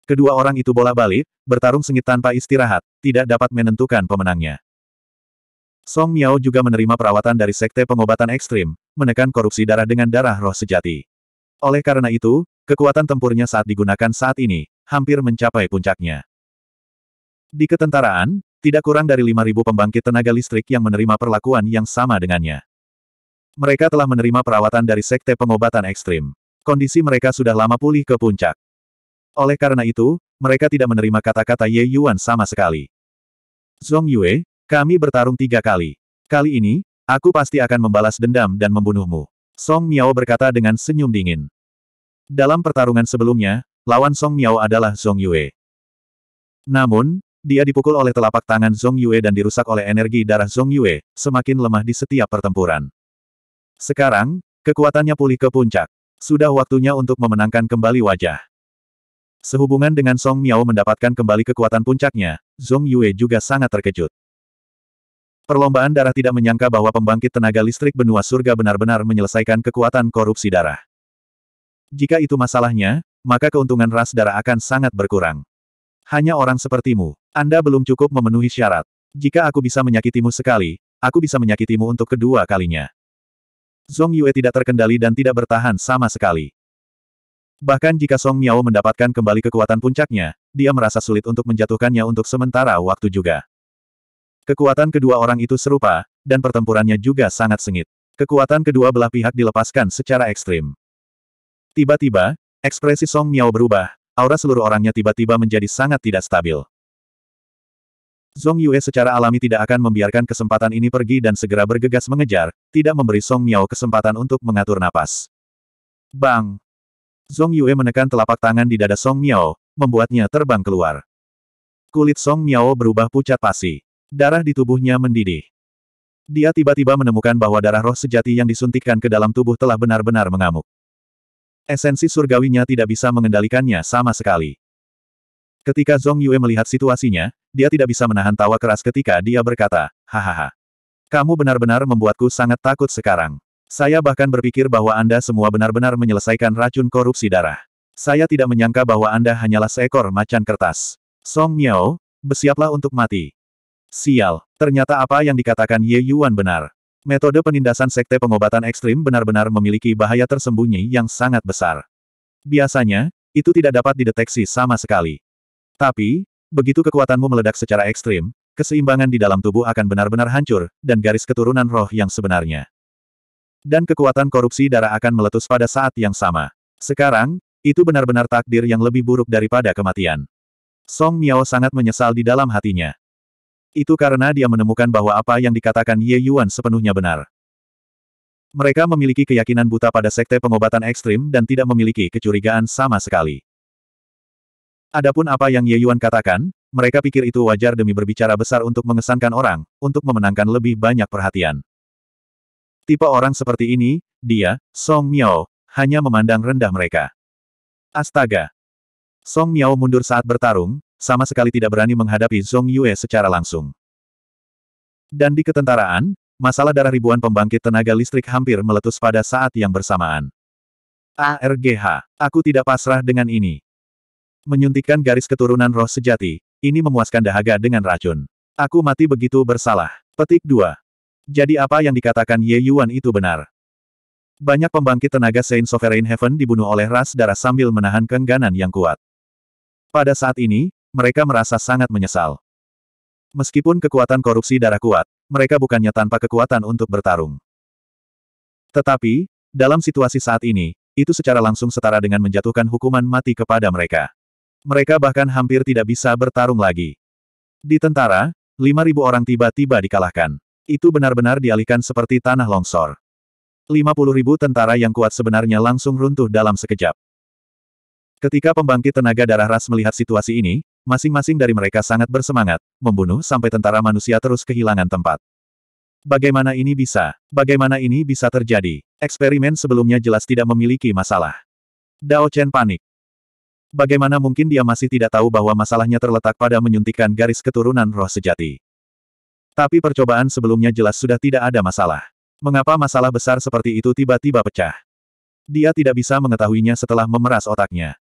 Kedua orang itu bola balik, bertarung sengit tanpa istirahat, tidak dapat menentukan pemenangnya. Song Miao juga menerima perawatan dari Sekte Pengobatan Ekstrim, menekan korupsi darah dengan darah roh sejati. Oleh karena itu, kekuatan tempurnya saat digunakan saat ini, hampir mencapai puncaknya. Di ketentaraan, tidak kurang dari 5.000 pembangkit tenaga listrik yang menerima perlakuan yang sama dengannya. Mereka telah menerima perawatan dari Sekte Pengobatan Ekstrim. Kondisi mereka sudah lama pulih ke puncak. Oleh karena itu, mereka tidak menerima kata-kata Ye Yuan sama sekali. Zhong Yue, kami bertarung tiga kali. Kali ini, aku pasti akan membalas dendam dan membunuhmu. Song Miao berkata dengan senyum dingin. Dalam pertarungan sebelumnya, lawan Song Miao adalah Zhong Yue. Namun, dia dipukul oleh telapak tangan Zhong Yue dan dirusak oleh energi darah Zhong Yue, semakin lemah di setiap pertempuran. Sekarang, kekuatannya pulih ke puncak. Sudah waktunya untuk memenangkan kembali wajah. Sehubungan dengan Song Miao mendapatkan kembali kekuatan puncaknya, Zhong Yue juga sangat terkejut. Perlombaan darah tidak menyangka bahwa pembangkit tenaga listrik benua surga benar-benar menyelesaikan kekuatan korupsi darah. Jika itu masalahnya, maka keuntungan ras darah akan sangat berkurang. Hanya orang sepertimu, anda belum cukup memenuhi syarat. Jika aku bisa menyakitimu sekali, aku bisa menyakitimu untuk kedua kalinya. Zong Yue tidak terkendali dan tidak bertahan sama sekali. Bahkan jika Song Miao mendapatkan kembali kekuatan puncaknya, dia merasa sulit untuk menjatuhkannya untuk sementara waktu juga. Kekuatan kedua orang itu serupa, dan pertempurannya juga sangat sengit. Kekuatan kedua belah pihak dilepaskan secara ekstrim. Tiba-tiba, ekspresi Song Miao berubah, aura seluruh orangnya tiba-tiba menjadi sangat tidak stabil. Zhong Yue secara alami tidak akan membiarkan kesempatan ini pergi dan segera bergegas mengejar, tidak memberi Song Miao kesempatan untuk mengatur napas. Bang! Zhong Yue menekan telapak tangan di dada Song Miao, membuatnya terbang keluar. Kulit Song Miao berubah pucat pasi. Darah di tubuhnya mendidih. Dia tiba-tiba menemukan bahwa darah roh sejati yang disuntikkan ke dalam tubuh telah benar-benar mengamuk. Esensi surgawinya tidak bisa mengendalikannya sama sekali. Ketika Zhong Yue melihat situasinya, dia tidak bisa menahan tawa keras ketika dia berkata, Hahaha. Kamu benar-benar membuatku sangat takut sekarang. Saya bahkan berpikir bahwa Anda semua benar-benar menyelesaikan racun korupsi darah. Saya tidak menyangka bahwa Anda hanyalah seekor macan kertas. Song Miao, bersiaplah untuk mati. Sial, ternyata apa yang dikatakan Ye Yuan benar. Metode penindasan sekte pengobatan ekstrim benar-benar memiliki bahaya tersembunyi yang sangat besar. Biasanya, itu tidak dapat dideteksi sama sekali. Tapi, begitu kekuatanmu meledak secara ekstrim, keseimbangan di dalam tubuh akan benar-benar hancur, dan garis keturunan roh yang sebenarnya. Dan kekuatan korupsi darah akan meletus pada saat yang sama. Sekarang, itu benar-benar takdir yang lebih buruk daripada kematian. Song Miao sangat menyesal di dalam hatinya. Itu karena dia menemukan bahwa apa yang dikatakan Ye Yuan sepenuhnya benar. Mereka memiliki keyakinan buta pada sekte pengobatan ekstrim dan tidak memiliki kecurigaan sama sekali. Adapun apa yang Ye Yuan katakan, mereka pikir itu wajar demi berbicara besar untuk mengesankan orang, untuk memenangkan lebih banyak perhatian. Tipe orang seperti ini, dia, Song Miao, hanya memandang rendah mereka. Astaga! Song Miao mundur saat bertarung, sama sekali tidak berani menghadapi Zhong Yue secara langsung. Dan di ketentaraan, masalah darah ribuan pembangkit tenaga listrik hampir meletus pada saat yang bersamaan. ARGH, aku tidak pasrah dengan ini. Menyuntikkan garis keturunan roh sejati, ini memuaskan dahaga dengan racun. Aku mati begitu bersalah. Petik 2. Jadi apa yang dikatakan Ye Yuan itu benar? Banyak pembangkit tenaga Saint Sovereign Heaven dibunuh oleh ras darah sambil menahan kengganan yang kuat. Pada saat ini, mereka merasa sangat menyesal. Meskipun kekuatan korupsi darah kuat, mereka bukannya tanpa kekuatan untuk bertarung. Tetapi, dalam situasi saat ini, itu secara langsung setara dengan menjatuhkan hukuman mati kepada mereka. Mereka bahkan hampir tidak bisa bertarung lagi. Di tentara, 5.000 orang tiba-tiba dikalahkan. Itu benar-benar dialihkan seperti tanah longsor. 50.000 tentara yang kuat sebenarnya langsung runtuh dalam sekejap. Ketika pembangkit tenaga darah ras melihat situasi ini, masing-masing dari mereka sangat bersemangat, membunuh sampai tentara manusia terus kehilangan tempat. Bagaimana ini bisa? Bagaimana ini bisa terjadi? Eksperimen sebelumnya jelas tidak memiliki masalah. Dao Chen panik. Bagaimana mungkin dia masih tidak tahu bahwa masalahnya terletak pada menyuntikkan garis keturunan roh sejati? Tapi percobaan sebelumnya jelas sudah tidak ada masalah. Mengapa masalah besar seperti itu tiba-tiba pecah? Dia tidak bisa mengetahuinya setelah memeras otaknya.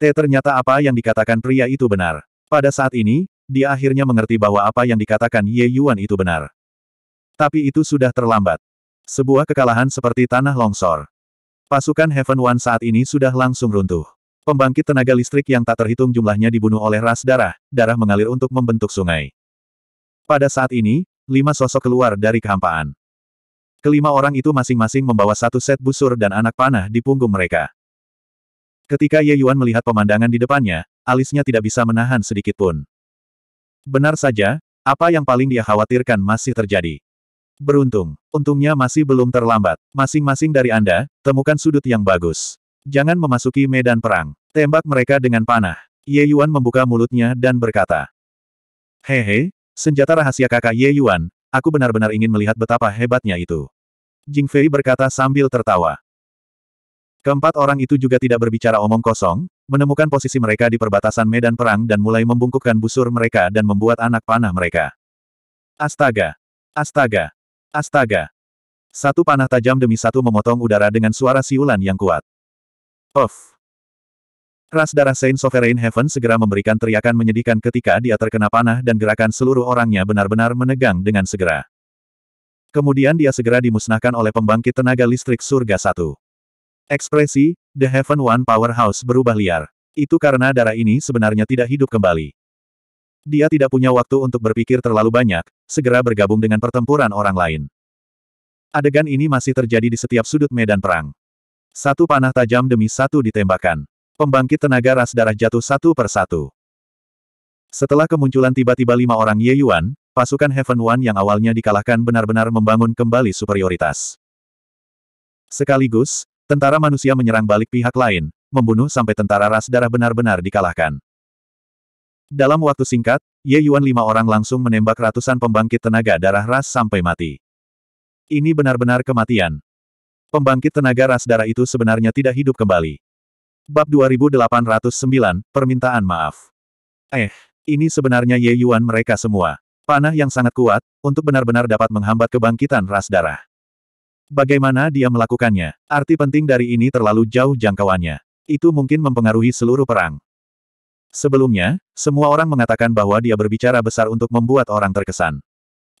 T eh, ternyata apa yang dikatakan pria itu benar. Pada saat ini, dia akhirnya mengerti bahwa apa yang dikatakan Ye Yuan itu benar. Tapi itu sudah terlambat. Sebuah kekalahan seperti tanah longsor. Pasukan Heaven One saat ini sudah langsung runtuh. Pembangkit tenaga listrik yang tak terhitung jumlahnya dibunuh oleh ras darah, darah mengalir untuk membentuk sungai. Pada saat ini, lima sosok keluar dari kehampaan. Kelima orang itu masing-masing membawa satu set busur dan anak panah di punggung mereka. Ketika Ye Yuan melihat pemandangan di depannya, alisnya tidak bisa menahan sedikit pun. Benar saja, apa yang paling dia khawatirkan masih terjadi. Beruntung, untungnya masih belum terlambat. Masing-masing dari Anda, temukan sudut yang bagus. Jangan memasuki medan perang. Tembak mereka dengan panah. Ye Yuan membuka mulutnya dan berkata. Hehe, senjata rahasia kakak Ye Yuan, aku benar-benar ingin melihat betapa hebatnya itu. Jing Fei berkata sambil tertawa. Keempat orang itu juga tidak berbicara omong kosong, menemukan posisi mereka di perbatasan medan perang dan mulai membungkukkan busur mereka dan membuat anak panah mereka. Astaga! Astaga! Astaga! Satu panah tajam demi satu memotong udara dengan suara siulan yang kuat. Off. Ras darah Saint Sovereign Heaven segera memberikan teriakan menyedihkan ketika dia terkena panah dan gerakan seluruh orangnya benar-benar menegang dengan segera. Kemudian dia segera dimusnahkan oleh pembangkit tenaga listrik surga satu. Ekspresi, The Heaven One Powerhouse berubah liar. Itu karena darah ini sebenarnya tidak hidup kembali. Dia tidak punya waktu untuk berpikir terlalu banyak, segera bergabung dengan pertempuran orang lain. Adegan ini masih terjadi di setiap sudut medan perang. Satu panah tajam demi satu ditembakkan. Pembangkit tenaga ras darah jatuh satu per satu. Setelah kemunculan tiba-tiba lima orang Ye Yuan, pasukan Heaven One yang awalnya dikalahkan benar-benar membangun kembali superioritas. Sekaligus, tentara manusia menyerang balik pihak lain, membunuh sampai tentara ras darah benar-benar dikalahkan. Dalam waktu singkat, Ye Yuan lima orang langsung menembak ratusan pembangkit tenaga darah ras sampai mati. Ini benar-benar kematian, pembangkit tenaga ras darah itu sebenarnya tidak hidup kembali. Bab 2809, Permintaan Maaf. Eh, ini sebenarnya Ye Yuan mereka semua. Panah yang sangat kuat, untuk benar-benar dapat menghambat kebangkitan ras darah. Bagaimana dia melakukannya? Arti penting dari ini terlalu jauh jangkauannya. Itu mungkin mempengaruhi seluruh perang. Sebelumnya, semua orang mengatakan bahwa dia berbicara besar untuk membuat orang terkesan.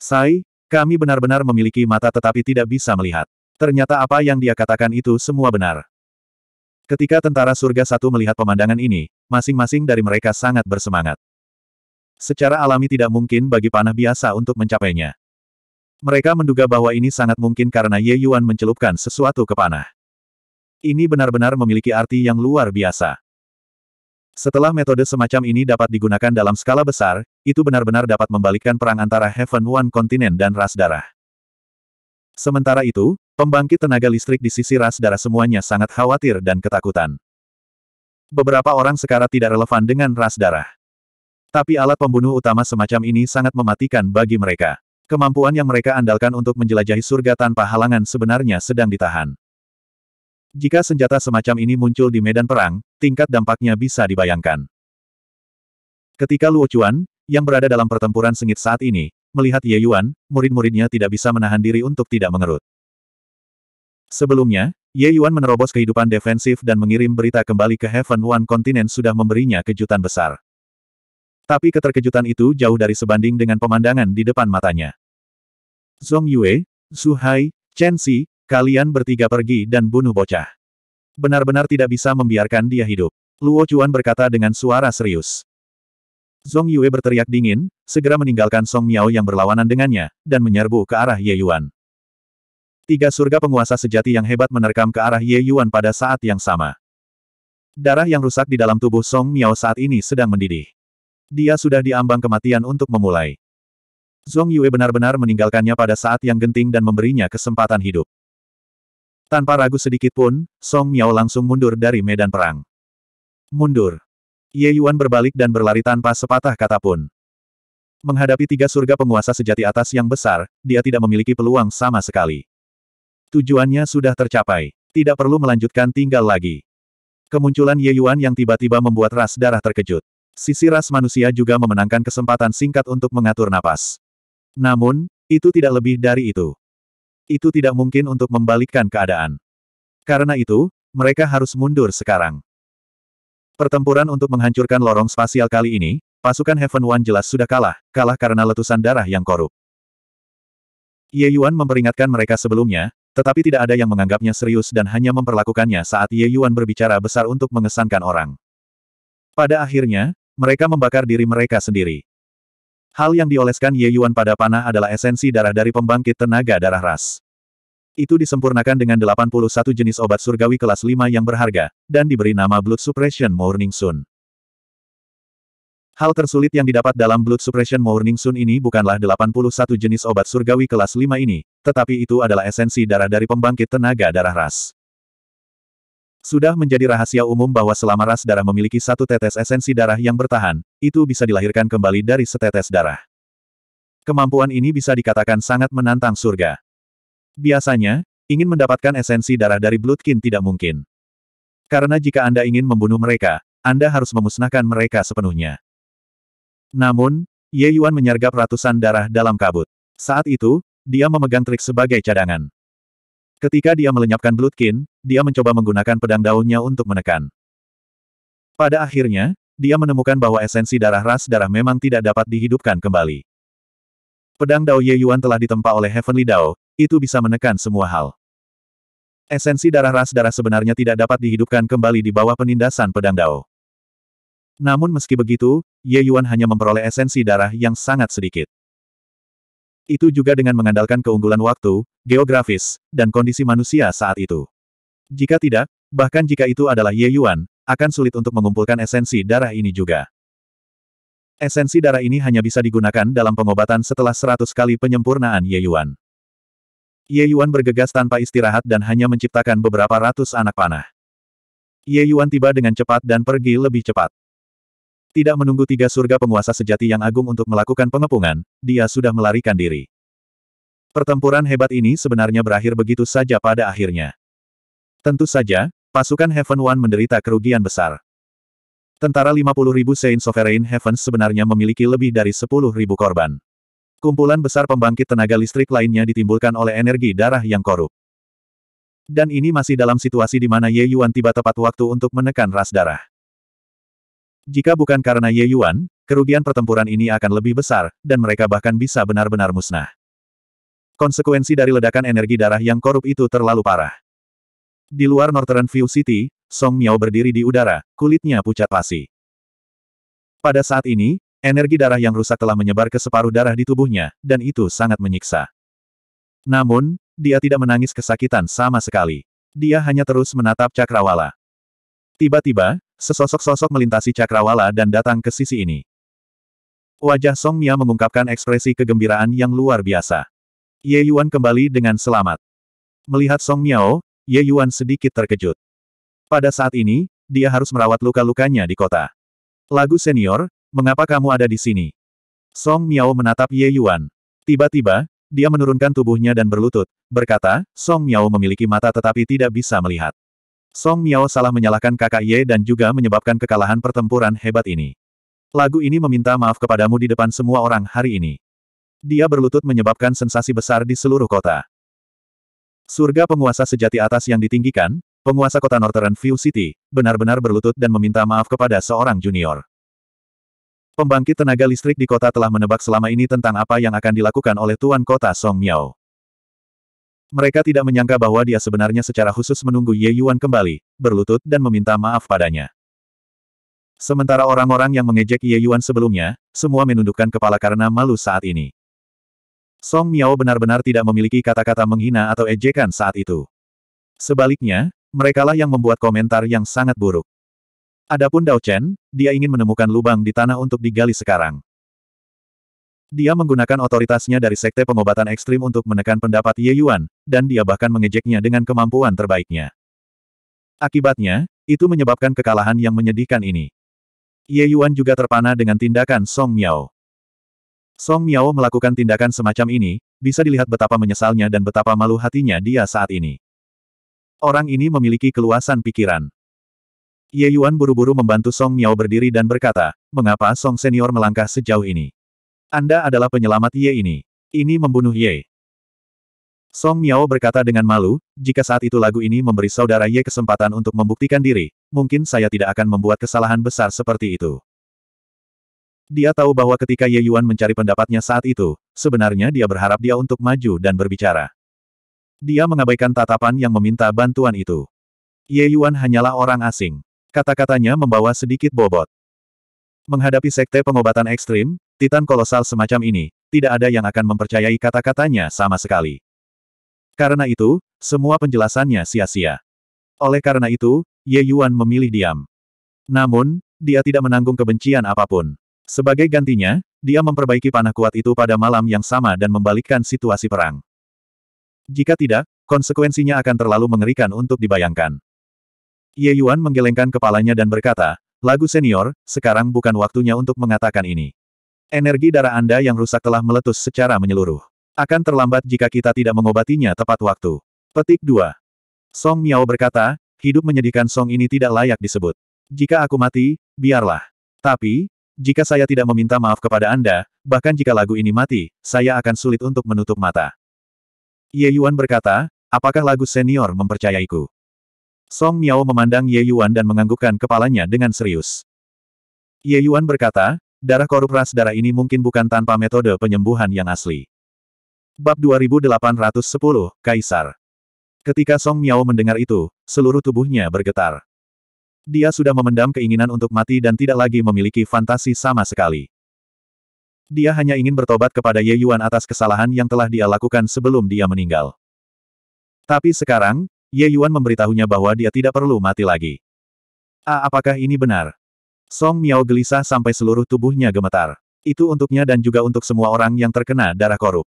Sai, kami benar-benar memiliki mata tetapi tidak bisa melihat. Ternyata apa yang dia katakan itu semua benar. Ketika tentara surga satu melihat pemandangan ini, masing-masing dari mereka sangat bersemangat. Secara alami tidak mungkin bagi panah biasa untuk mencapainya. Mereka menduga bahwa ini sangat mungkin karena Ye Yuan mencelupkan sesuatu ke panah. Ini benar-benar memiliki arti yang luar biasa. Setelah metode semacam ini dapat digunakan dalam skala besar, itu benar-benar dapat membalikkan perang antara Heaven One Continent dan ras darah. Sementara itu, pembangkit tenaga listrik di sisi ras darah semuanya sangat khawatir dan ketakutan. Beberapa orang sekarat tidak relevan dengan ras darah. Tapi alat pembunuh utama semacam ini sangat mematikan bagi mereka. Kemampuan yang mereka andalkan untuk menjelajahi surga tanpa halangan sebenarnya sedang ditahan. Jika senjata semacam ini muncul di medan perang, tingkat dampaknya bisa dibayangkan. Ketika Luo Chuan, yang berada dalam pertempuran sengit saat ini, Melihat Ye Yuan, murid-muridnya tidak bisa menahan diri untuk tidak mengerut. Sebelumnya, Ye Yuan menerobos kehidupan defensif dan mengirim berita kembali ke Heaven One Continent sudah memberinya kejutan besar. Tapi keterkejutan itu jauh dari sebanding dengan pemandangan di depan matanya. Zhong Yue, Su Hai, Chen Xi, kalian bertiga pergi dan bunuh bocah. Benar-benar tidak bisa membiarkan dia hidup. Luo Chuan berkata dengan suara serius. Zong Yue berteriak dingin, segera meninggalkan Song Miao yang berlawanan dengannya, dan menyerbu ke arah Ye Yuan. Tiga surga penguasa sejati yang hebat menerkam ke arah Ye Yuan pada saat yang sama. Darah yang rusak di dalam tubuh Song Miao saat ini sedang mendidih. Dia sudah diambang kematian untuk memulai. Zong Yue benar-benar meninggalkannya pada saat yang genting dan memberinya kesempatan hidup. Tanpa ragu sedikit pun, Song Miao langsung mundur dari medan perang. Mundur. Ye Yuan berbalik dan berlari tanpa sepatah kata pun. Menghadapi tiga surga penguasa sejati atas yang besar, dia tidak memiliki peluang sama sekali. Tujuannya sudah tercapai. Tidak perlu melanjutkan tinggal lagi. Kemunculan Ye Yuan yang tiba-tiba membuat ras darah terkejut. Sisi ras manusia juga memenangkan kesempatan singkat untuk mengatur napas. Namun, itu tidak lebih dari itu. Itu tidak mungkin untuk membalikkan keadaan. Karena itu, mereka harus mundur sekarang. Pertempuran untuk menghancurkan lorong spasial kali ini, pasukan Heaven One jelas sudah kalah, kalah karena letusan darah yang korup. Ye Yuan memperingatkan mereka sebelumnya, tetapi tidak ada yang menganggapnya serius dan hanya memperlakukannya saat Ye Yuan berbicara besar untuk mengesankan orang. Pada akhirnya, mereka membakar diri mereka sendiri. Hal yang dioleskan Ye Yuan pada panah adalah esensi darah dari pembangkit tenaga darah ras. Itu disempurnakan dengan 81 jenis obat surgawi kelas 5 yang berharga, dan diberi nama Blood Suppression Morning Sun. Hal tersulit yang didapat dalam Blood Suppression Morning Sun ini bukanlah 81 jenis obat surgawi kelas 5 ini, tetapi itu adalah esensi darah dari pembangkit tenaga darah ras. Sudah menjadi rahasia umum bahwa selama ras darah memiliki satu tetes esensi darah yang bertahan, itu bisa dilahirkan kembali dari setetes darah. Kemampuan ini bisa dikatakan sangat menantang surga. Biasanya, ingin mendapatkan esensi darah dari Bloodkin tidak mungkin. Karena jika Anda ingin membunuh mereka, Anda harus memusnahkan mereka sepenuhnya. Namun, Ye Yuan menyergap ratusan darah dalam kabut. Saat itu, dia memegang trik sebagai cadangan. Ketika dia melenyapkan Bloodkin, dia mencoba menggunakan pedang daunnya untuk menekan. Pada akhirnya, dia menemukan bahwa esensi darah ras darah memang tidak dapat dihidupkan kembali. Pedang Dao Ye Yuan telah ditempa oleh Heavenly Dao, itu bisa menekan semua hal. Esensi darah ras darah sebenarnya tidak dapat dihidupkan kembali di bawah penindasan pedang Dao. Namun meski begitu, Ye Yuan hanya memperoleh esensi darah yang sangat sedikit. Itu juga dengan mengandalkan keunggulan waktu, geografis, dan kondisi manusia saat itu. Jika tidak, bahkan jika itu adalah Ye Yuan, akan sulit untuk mengumpulkan esensi darah ini juga. Esensi darah ini hanya bisa digunakan dalam pengobatan setelah 100 kali penyempurnaan Ye Yuan. Ye Yuan bergegas tanpa istirahat dan hanya menciptakan beberapa ratus anak panah. Ye Yuan tiba dengan cepat dan pergi lebih cepat. Tidak menunggu tiga surga penguasa sejati yang agung untuk melakukan pengepungan, dia sudah melarikan diri. Pertempuran hebat ini sebenarnya berakhir begitu saja pada akhirnya. Tentu saja, pasukan Heaven One menderita kerugian besar. Tentara 50.000 Saint Sovereign Heavens sebenarnya memiliki lebih dari 10.000 korban. Kumpulan besar pembangkit tenaga listrik lainnya ditimbulkan oleh energi darah yang korup. Dan ini masih dalam situasi di mana Ye Yuan tiba tepat waktu untuk menekan ras darah. Jika bukan karena Ye Yuan, kerugian pertempuran ini akan lebih besar, dan mereka bahkan bisa benar-benar musnah. Konsekuensi dari ledakan energi darah yang korup itu terlalu parah. Di luar Northern View City, Song Miao berdiri di udara, kulitnya pucat pasi. Pada saat ini, Energi darah yang rusak telah menyebar ke separuh darah di tubuhnya, dan itu sangat menyiksa. Namun, dia tidak menangis kesakitan sama sekali. Dia hanya terus menatap cakrawala. Tiba-tiba, sesosok-sosok melintasi cakrawala dan datang ke sisi ini. Wajah Song Mia mengungkapkan ekspresi kegembiraan yang luar biasa. Ye Yuan kembali dengan selamat. Melihat Song Miao, Ye Yuan sedikit terkejut. Pada saat ini, dia harus merawat luka-lukanya di kota. Lagu senior, Mengapa kamu ada di sini? Song Miao menatap Ye Yuan. Tiba-tiba, dia menurunkan tubuhnya dan berlutut, berkata, Song Miao memiliki mata tetapi tidak bisa melihat. Song Miao salah menyalahkan kakak Ye dan juga menyebabkan kekalahan pertempuran hebat ini. Lagu ini meminta maaf kepadamu di depan semua orang hari ini. Dia berlutut menyebabkan sensasi besar di seluruh kota. Surga penguasa sejati atas yang ditinggikan, penguasa kota Northern View City, benar-benar berlutut dan meminta maaf kepada seorang junior. Pembangkit tenaga listrik di kota telah menebak selama ini tentang apa yang akan dilakukan oleh Tuan Kota Song Miao. Mereka tidak menyangka bahwa dia sebenarnya secara khusus menunggu Ye Yuan kembali, berlutut dan meminta maaf padanya. Sementara orang-orang yang mengejek Ye Yuan sebelumnya, semua menundukkan kepala karena malu saat ini. Song Miao benar-benar tidak memiliki kata-kata menghina atau ejekan saat itu. Sebaliknya, merekalah yang membuat komentar yang sangat buruk. Adapun Dao Chen, dia ingin menemukan lubang di tanah untuk digali sekarang. Dia menggunakan otoritasnya dari Sekte Pengobatan Ekstrim untuk menekan pendapat Ye Yuan, dan dia bahkan mengejeknya dengan kemampuan terbaiknya. Akibatnya, itu menyebabkan kekalahan yang menyedihkan ini. Ye Yuan juga terpana dengan tindakan Song Miao. Song Miao melakukan tindakan semacam ini, bisa dilihat betapa menyesalnya dan betapa malu hatinya dia saat ini. Orang ini memiliki keluasan pikiran. Ye Yuan buru-buru membantu Song Miao berdiri dan berkata, mengapa Song Senior melangkah sejauh ini? Anda adalah penyelamat Ye ini. Ini membunuh Ye. Song Miao berkata dengan malu, jika saat itu lagu ini memberi saudara Ye kesempatan untuk membuktikan diri, mungkin saya tidak akan membuat kesalahan besar seperti itu. Dia tahu bahwa ketika Ye Yuan mencari pendapatnya saat itu, sebenarnya dia berharap dia untuk maju dan berbicara. Dia mengabaikan tatapan yang meminta bantuan itu. Ye Yuan hanyalah orang asing. Kata-katanya membawa sedikit bobot. Menghadapi sekte pengobatan ekstrim, Titan kolosal semacam ini, tidak ada yang akan mempercayai kata-katanya sama sekali. Karena itu, semua penjelasannya sia-sia. Oleh karena itu, Ye Yuan memilih diam. Namun, dia tidak menanggung kebencian apapun. Sebagai gantinya, dia memperbaiki panah kuat itu pada malam yang sama dan membalikkan situasi perang. Jika tidak, konsekuensinya akan terlalu mengerikan untuk dibayangkan. Ye Yuan menggelengkan kepalanya dan berkata, Lagu senior, sekarang bukan waktunya untuk mengatakan ini. Energi darah Anda yang rusak telah meletus secara menyeluruh. Akan terlambat jika kita tidak mengobatinya tepat waktu. Petik 2. Song Miao berkata, hidup menyedihkan Song ini tidak layak disebut. Jika aku mati, biarlah. Tapi, jika saya tidak meminta maaf kepada Anda, bahkan jika lagu ini mati, saya akan sulit untuk menutup mata. Ye Yuan berkata, apakah lagu senior mempercayaiku? Song Miao memandang Ye Yuan dan menganggukkan kepalanya dengan serius. Ye Yuan berkata, darah korup ras darah ini mungkin bukan tanpa metode penyembuhan yang asli. Bab 2810, Kaisar Ketika Song Miao mendengar itu, seluruh tubuhnya bergetar. Dia sudah memendam keinginan untuk mati dan tidak lagi memiliki fantasi sama sekali. Dia hanya ingin bertobat kepada Ye Yuan atas kesalahan yang telah dia lakukan sebelum dia meninggal. Tapi sekarang, Ye Yuan memberitahunya bahwa dia tidak perlu mati lagi. A, ah, apakah ini benar? Song Miao gelisah sampai seluruh tubuhnya gemetar. Itu untuknya dan juga untuk semua orang yang terkena darah korup.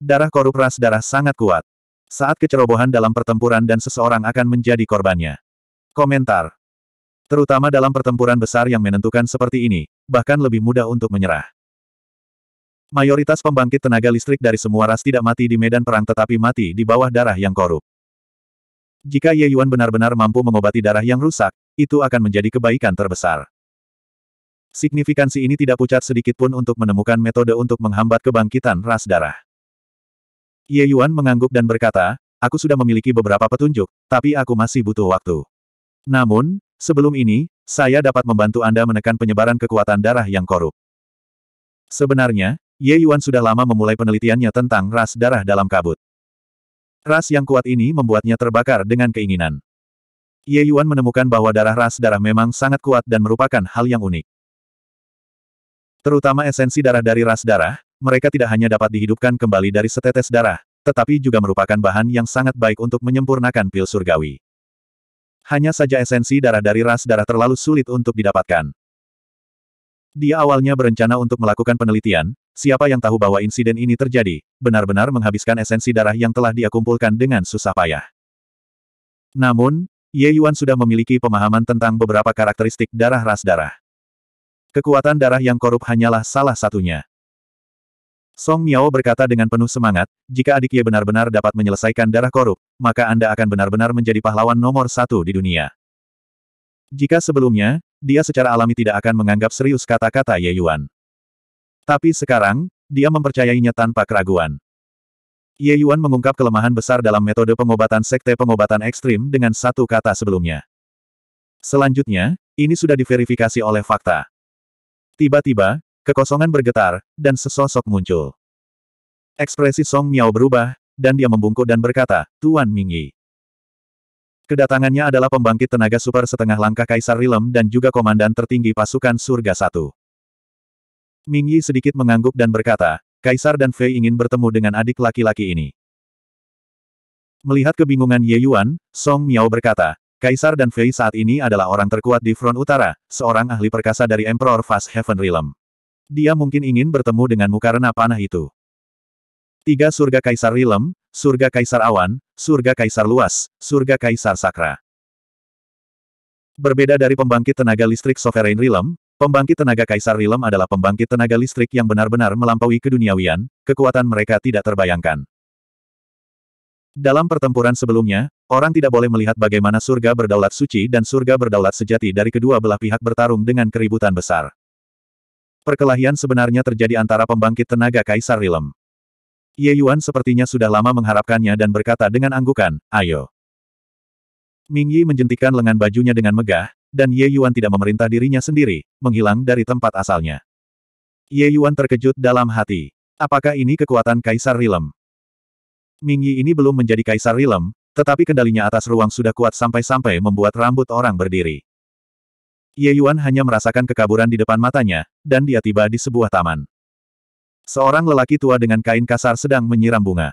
Darah korup ras darah sangat kuat. Saat kecerobohan dalam pertempuran dan seseorang akan menjadi korbannya. Komentar. Terutama dalam pertempuran besar yang menentukan seperti ini, bahkan lebih mudah untuk menyerah. Mayoritas pembangkit tenaga listrik dari semua ras tidak mati di medan perang tetapi mati di bawah darah yang korup. Jika Ye Yuan benar-benar mampu mengobati darah yang rusak, itu akan menjadi kebaikan terbesar. Signifikansi ini tidak pucat sedikit pun untuk menemukan metode untuk menghambat kebangkitan ras darah. Ye Yuan mengangguk dan berkata, aku sudah memiliki beberapa petunjuk, tapi aku masih butuh waktu. Namun, sebelum ini, saya dapat membantu Anda menekan penyebaran kekuatan darah yang korup. Sebenarnya, Ye Yuan sudah lama memulai penelitiannya tentang ras darah dalam kabut. Ras yang kuat ini membuatnya terbakar dengan keinginan. Ye Yuan menemukan bahwa darah ras darah memang sangat kuat dan merupakan hal yang unik. Terutama esensi darah dari ras darah, mereka tidak hanya dapat dihidupkan kembali dari setetes darah, tetapi juga merupakan bahan yang sangat baik untuk menyempurnakan pil surgawi. Hanya saja esensi darah dari ras darah terlalu sulit untuk didapatkan. Dia awalnya berencana untuk melakukan penelitian, Siapa yang tahu bahwa insiden ini terjadi, benar-benar menghabiskan esensi darah yang telah dia kumpulkan dengan susah payah. Namun, Ye Yuan sudah memiliki pemahaman tentang beberapa karakteristik darah ras darah. Kekuatan darah yang korup hanyalah salah satunya. Song Miao berkata dengan penuh semangat, jika adik Ye benar-benar dapat menyelesaikan darah korup, maka Anda akan benar-benar menjadi pahlawan nomor satu di dunia. Jika sebelumnya, dia secara alami tidak akan menganggap serius kata-kata Ye Yuan. Tapi sekarang, dia mempercayainya tanpa keraguan. Ye Yuan mengungkap kelemahan besar dalam metode pengobatan sekte pengobatan ekstrim dengan satu kata sebelumnya. Selanjutnya, ini sudah diverifikasi oleh fakta. Tiba-tiba, kekosongan bergetar, dan sesosok muncul. Ekspresi Song Miao berubah, dan dia membungkuk dan berkata, Tuan Mingyi. Kedatangannya adalah pembangkit tenaga super setengah langkah Kaisar Rilem dan juga komandan tertinggi pasukan Surga Satu. Ming Yi sedikit mengangguk dan berkata, Kaisar dan Fei ingin bertemu dengan adik laki-laki ini. Melihat kebingungan Ye Yuan, Song Miao berkata, Kaisar dan Fei saat ini adalah orang terkuat di front utara, seorang ahli perkasa dari Emperor Fast Heaven Realm. Dia mungkin ingin bertemu denganmu karena panah itu. Tiga surga Kaisar Realm, surga Kaisar Awan, surga Kaisar Luas, surga Kaisar Sakra. Berbeda dari pembangkit tenaga listrik Sovereign Realm, Pembangkit tenaga Kaisar Rilem adalah pembangkit tenaga listrik yang benar-benar melampaui keduniawian, kekuatan mereka tidak terbayangkan. Dalam pertempuran sebelumnya, orang tidak boleh melihat bagaimana surga berdaulat suci dan surga berdaulat sejati dari kedua belah pihak bertarung dengan keributan besar. Perkelahian sebenarnya terjadi antara pembangkit tenaga Kaisar Rilem. Ye Yuan sepertinya sudah lama mengharapkannya dan berkata dengan anggukan, ayo. Ming Yi menjentikan lengan bajunya dengan megah, dan Ye Yuan tidak memerintah dirinya sendiri, menghilang dari tempat asalnya. Ye Yuan terkejut dalam hati. Apakah ini kekuatan Kaisar Rilem? Ming Yi ini belum menjadi Kaisar Rilem, tetapi kendalinya atas ruang sudah kuat sampai-sampai membuat rambut orang berdiri. Ye Yuan hanya merasakan kekaburan di depan matanya, dan dia tiba di sebuah taman. Seorang lelaki tua dengan kain kasar sedang menyiram bunga.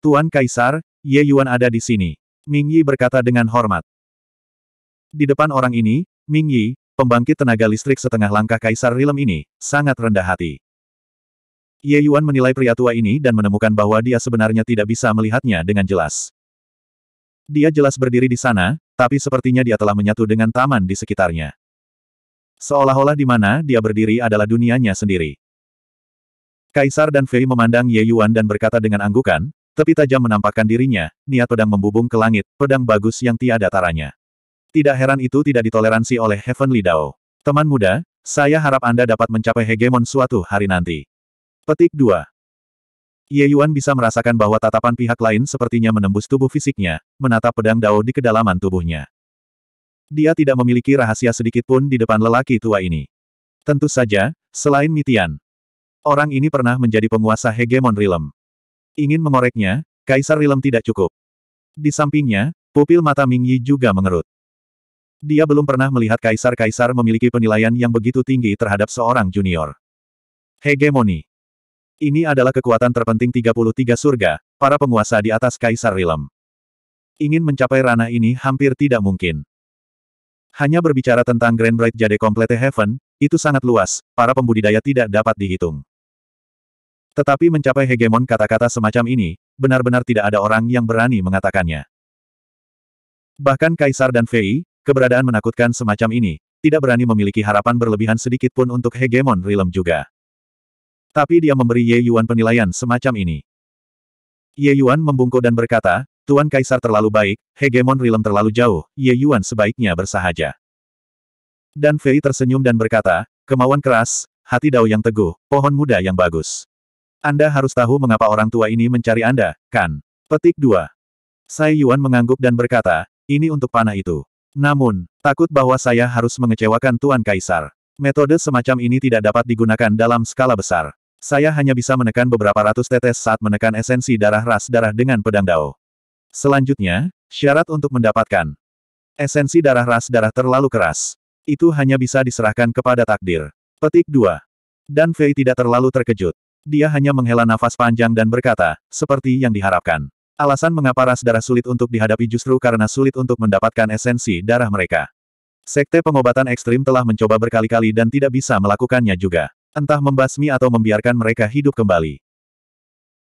Tuan Kaisar, Ye Yuan ada di sini. Ming Yi berkata dengan hormat. Di depan orang ini, Ming Yi, pembangkit tenaga listrik setengah langkah kaisar rilem ini, sangat rendah hati. Ye Yuan menilai pria tua ini dan menemukan bahwa dia sebenarnya tidak bisa melihatnya dengan jelas. Dia jelas berdiri di sana, tapi sepertinya dia telah menyatu dengan taman di sekitarnya. Seolah-olah di mana dia berdiri adalah dunianya sendiri. Kaisar dan Fei memandang Ye Yuan dan berkata dengan anggukan, tepi tajam menampakkan dirinya, niat pedang membubung ke langit, pedang bagus yang tiada taranya. Tidak heran itu tidak ditoleransi oleh Heavenly Dao. Teman muda, saya harap Anda dapat mencapai hegemon suatu hari nanti. Petik 2. Ye Yuan bisa merasakan bahwa tatapan pihak lain sepertinya menembus tubuh fisiknya, menatap pedang Dao di kedalaman tubuhnya. Dia tidak memiliki rahasia sedikit pun di depan lelaki tua ini. Tentu saja, selain Mitian. Orang ini pernah menjadi penguasa hegemon Rilem. Ingin mengoreknya, Kaisar Rilem tidak cukup. Di sampingnya, pupil mata Ming Yi juga mengerut. Dia belum pernah melihat kaisar-kaisar memiliki penilaian yang begitu tinggi terhadap seorang junior. Hegemoni. Ini adalah kekuatan terpenting 33 surga, para penguasa di atas kaisar Rilem. Ingin mencapai ranah ini hampir tidak mungkin. Hanya berbicara tentang Grand Bright Jade Complete Heaven, itu sangat luas, para pembudidaya tidak dapat dihitung. Tetapi mencapai hegemon kata-kata semacam ini, benar-benar tidak ada orang yang berani mengatakannya. Bahkan Kaisar dan Fei, Keberadaan menakutkan semacam ini, tidak berani memiliki harapan berlebihan sedikit pun untuk hegemon Rilem juga. Tapi dia memberi Ye Yuan penilaian semacam ini. Ye Yuan membungkuk dan berkata, Tuan Kaisar terlalu baik, hegemon Rilem terlalu jauh, Ye Yuan sebaiknya bersahaja. Dan Fei tersenyum dan berkata, kemauan keras, hati dao yang teguh, pohon muda yang bagus. Anda harus tahu mengapa orang tua ini mencari Anda, kan? Petik 2. Sai Yuan mengangguk dan berkata, ini untuk panah itu. Namun, takut bahwa saya harus mengecewakan Tuan Kaisar. Metode semacam ini tidak dapat digunakan dalam skala besar. Saya hanya bisa menekan beberapa ratus tetes saat menekan esensi darah ras darah dengan pedang dao. Selanjutnya, syarat untuk mendapatkan esensi darah ras darah terlalu keras. Itu hanya bisa diserahkan kepada takdir. Petik 2. Dan Fei tidak terlalu terkejut. Dia hanya menghela nafas panjang dan berkata, seperti yang diharapkan. Alasan mengapa ras darah sulit untuk dihadapi justru karena sulit untuk mendapatkan esensi darah mereka. Sekte pengobatan ekstrim telah mencoba berkali-kali dan tidak bisa melakukannya juga. Entah membasmi atau membiarkan mereka hidup kembali.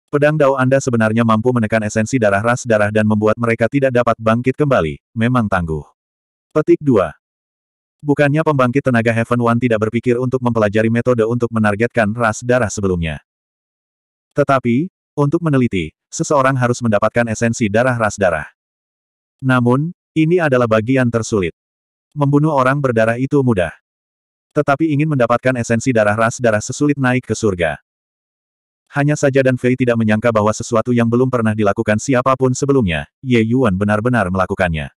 Pedang Dao Anda sebenarnya mampu menekan esensi darah ras darah dan membuat mereka tidak dapat bangkit kembali, memang tangguh. Petik 2. Bukannya pembangkit tenaga Heaven One tidak berpikir untuk mempelajari metode untuk menargetkan ras darah sebelumnya. Tetapi, untuk meneliti, seseorang harus mendapatkan esensi darah ras darah. Namun, ini adalah bagian tersulit. Membunuh orang berdarah itu mudah. Tetapi ingin mendapatkan esensi darah ras darah sesulit naik ke surga. Hanya saja Dan Fei tidak menyangka bahwa sesuatu yang belum pernah dilakukan siapapun sebelumnya, Ye Yuan benar-benar melakukannya.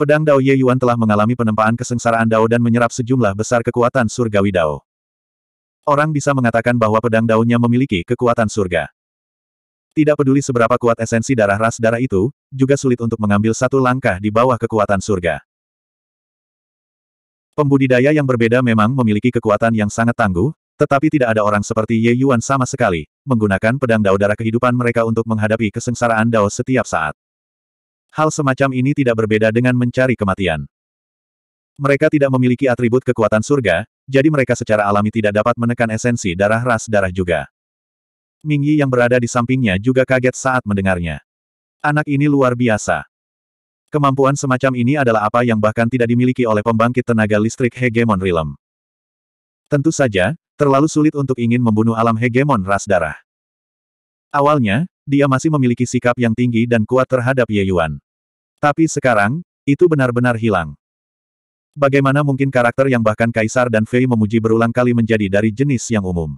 Pedang Dao Ye Yuan telah mengalami penempaan kesengsaraan Dao dan menyerap sejumlah besar kekuatan surgawi Dao orang bisa mengatakan bahwa pedang daunnya memiliki kekuatan surga. Tidak peduli seberapa kuat esensi darah ras darah itu, juga sulit untuk mengambil satu langkah di bawah kekuatan surga. Pembudidaya yang berbeda memang memiliki kekuatan yang sangat tangguh, tetapi tidak ada orang seperti Ye Yuan sama sekali, menggunakan pedang dao darah kehidupan mereka untuk menghadapi kesengsaraan dao setiap saat. Hal semacam ini tidak berbeda dengan mencari kematian. Mereka tidak memiliki atribut kekuatan surga, jadi mereka secara alami tidak dapat menekan esensi darah ras darah juga. Ming yang berada di sampingnya juga kaget saat mendengarnya. Anak ini luar biasa. Kemampuan semacam ini adalah apa yang bahkan tidak dimiliki oleh pembangkit tenaga listrik hegemon Realm. Tentu saja, terlalu sulit untuk ingin membunuh alam hegemon ras darah. Awalnya, dia masih memiliki sikap yang tinggi dan kuat terhadap Ye Yuan. Tapi sekarang, itu benar-benar hilang. Bagaimana mungkin karakter yang bahkan Kaisar dan Fei memuji berulang kali menjadi dari jenis yang umum?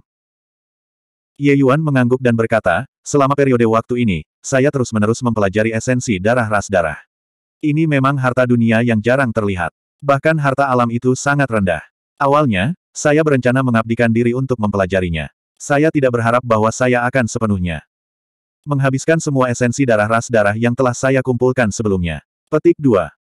Ye Yuan mengangguk dan berkata, selama periode waktu ini, saya terus-menerus mempelajari esensi darah ras darah. Ini memang harta dunia yang jarang terlihat. Bahkan harta alam itu sangat rendah. Awalnya, saya berencana mengabdikan diri untuk mempelajarinya. Saya tidak berharap bahwa saya akan sepenuhnya menghabiskan semua esensi darah ras darah yang telah saya kumpulkan sebelumnya. Petik 2.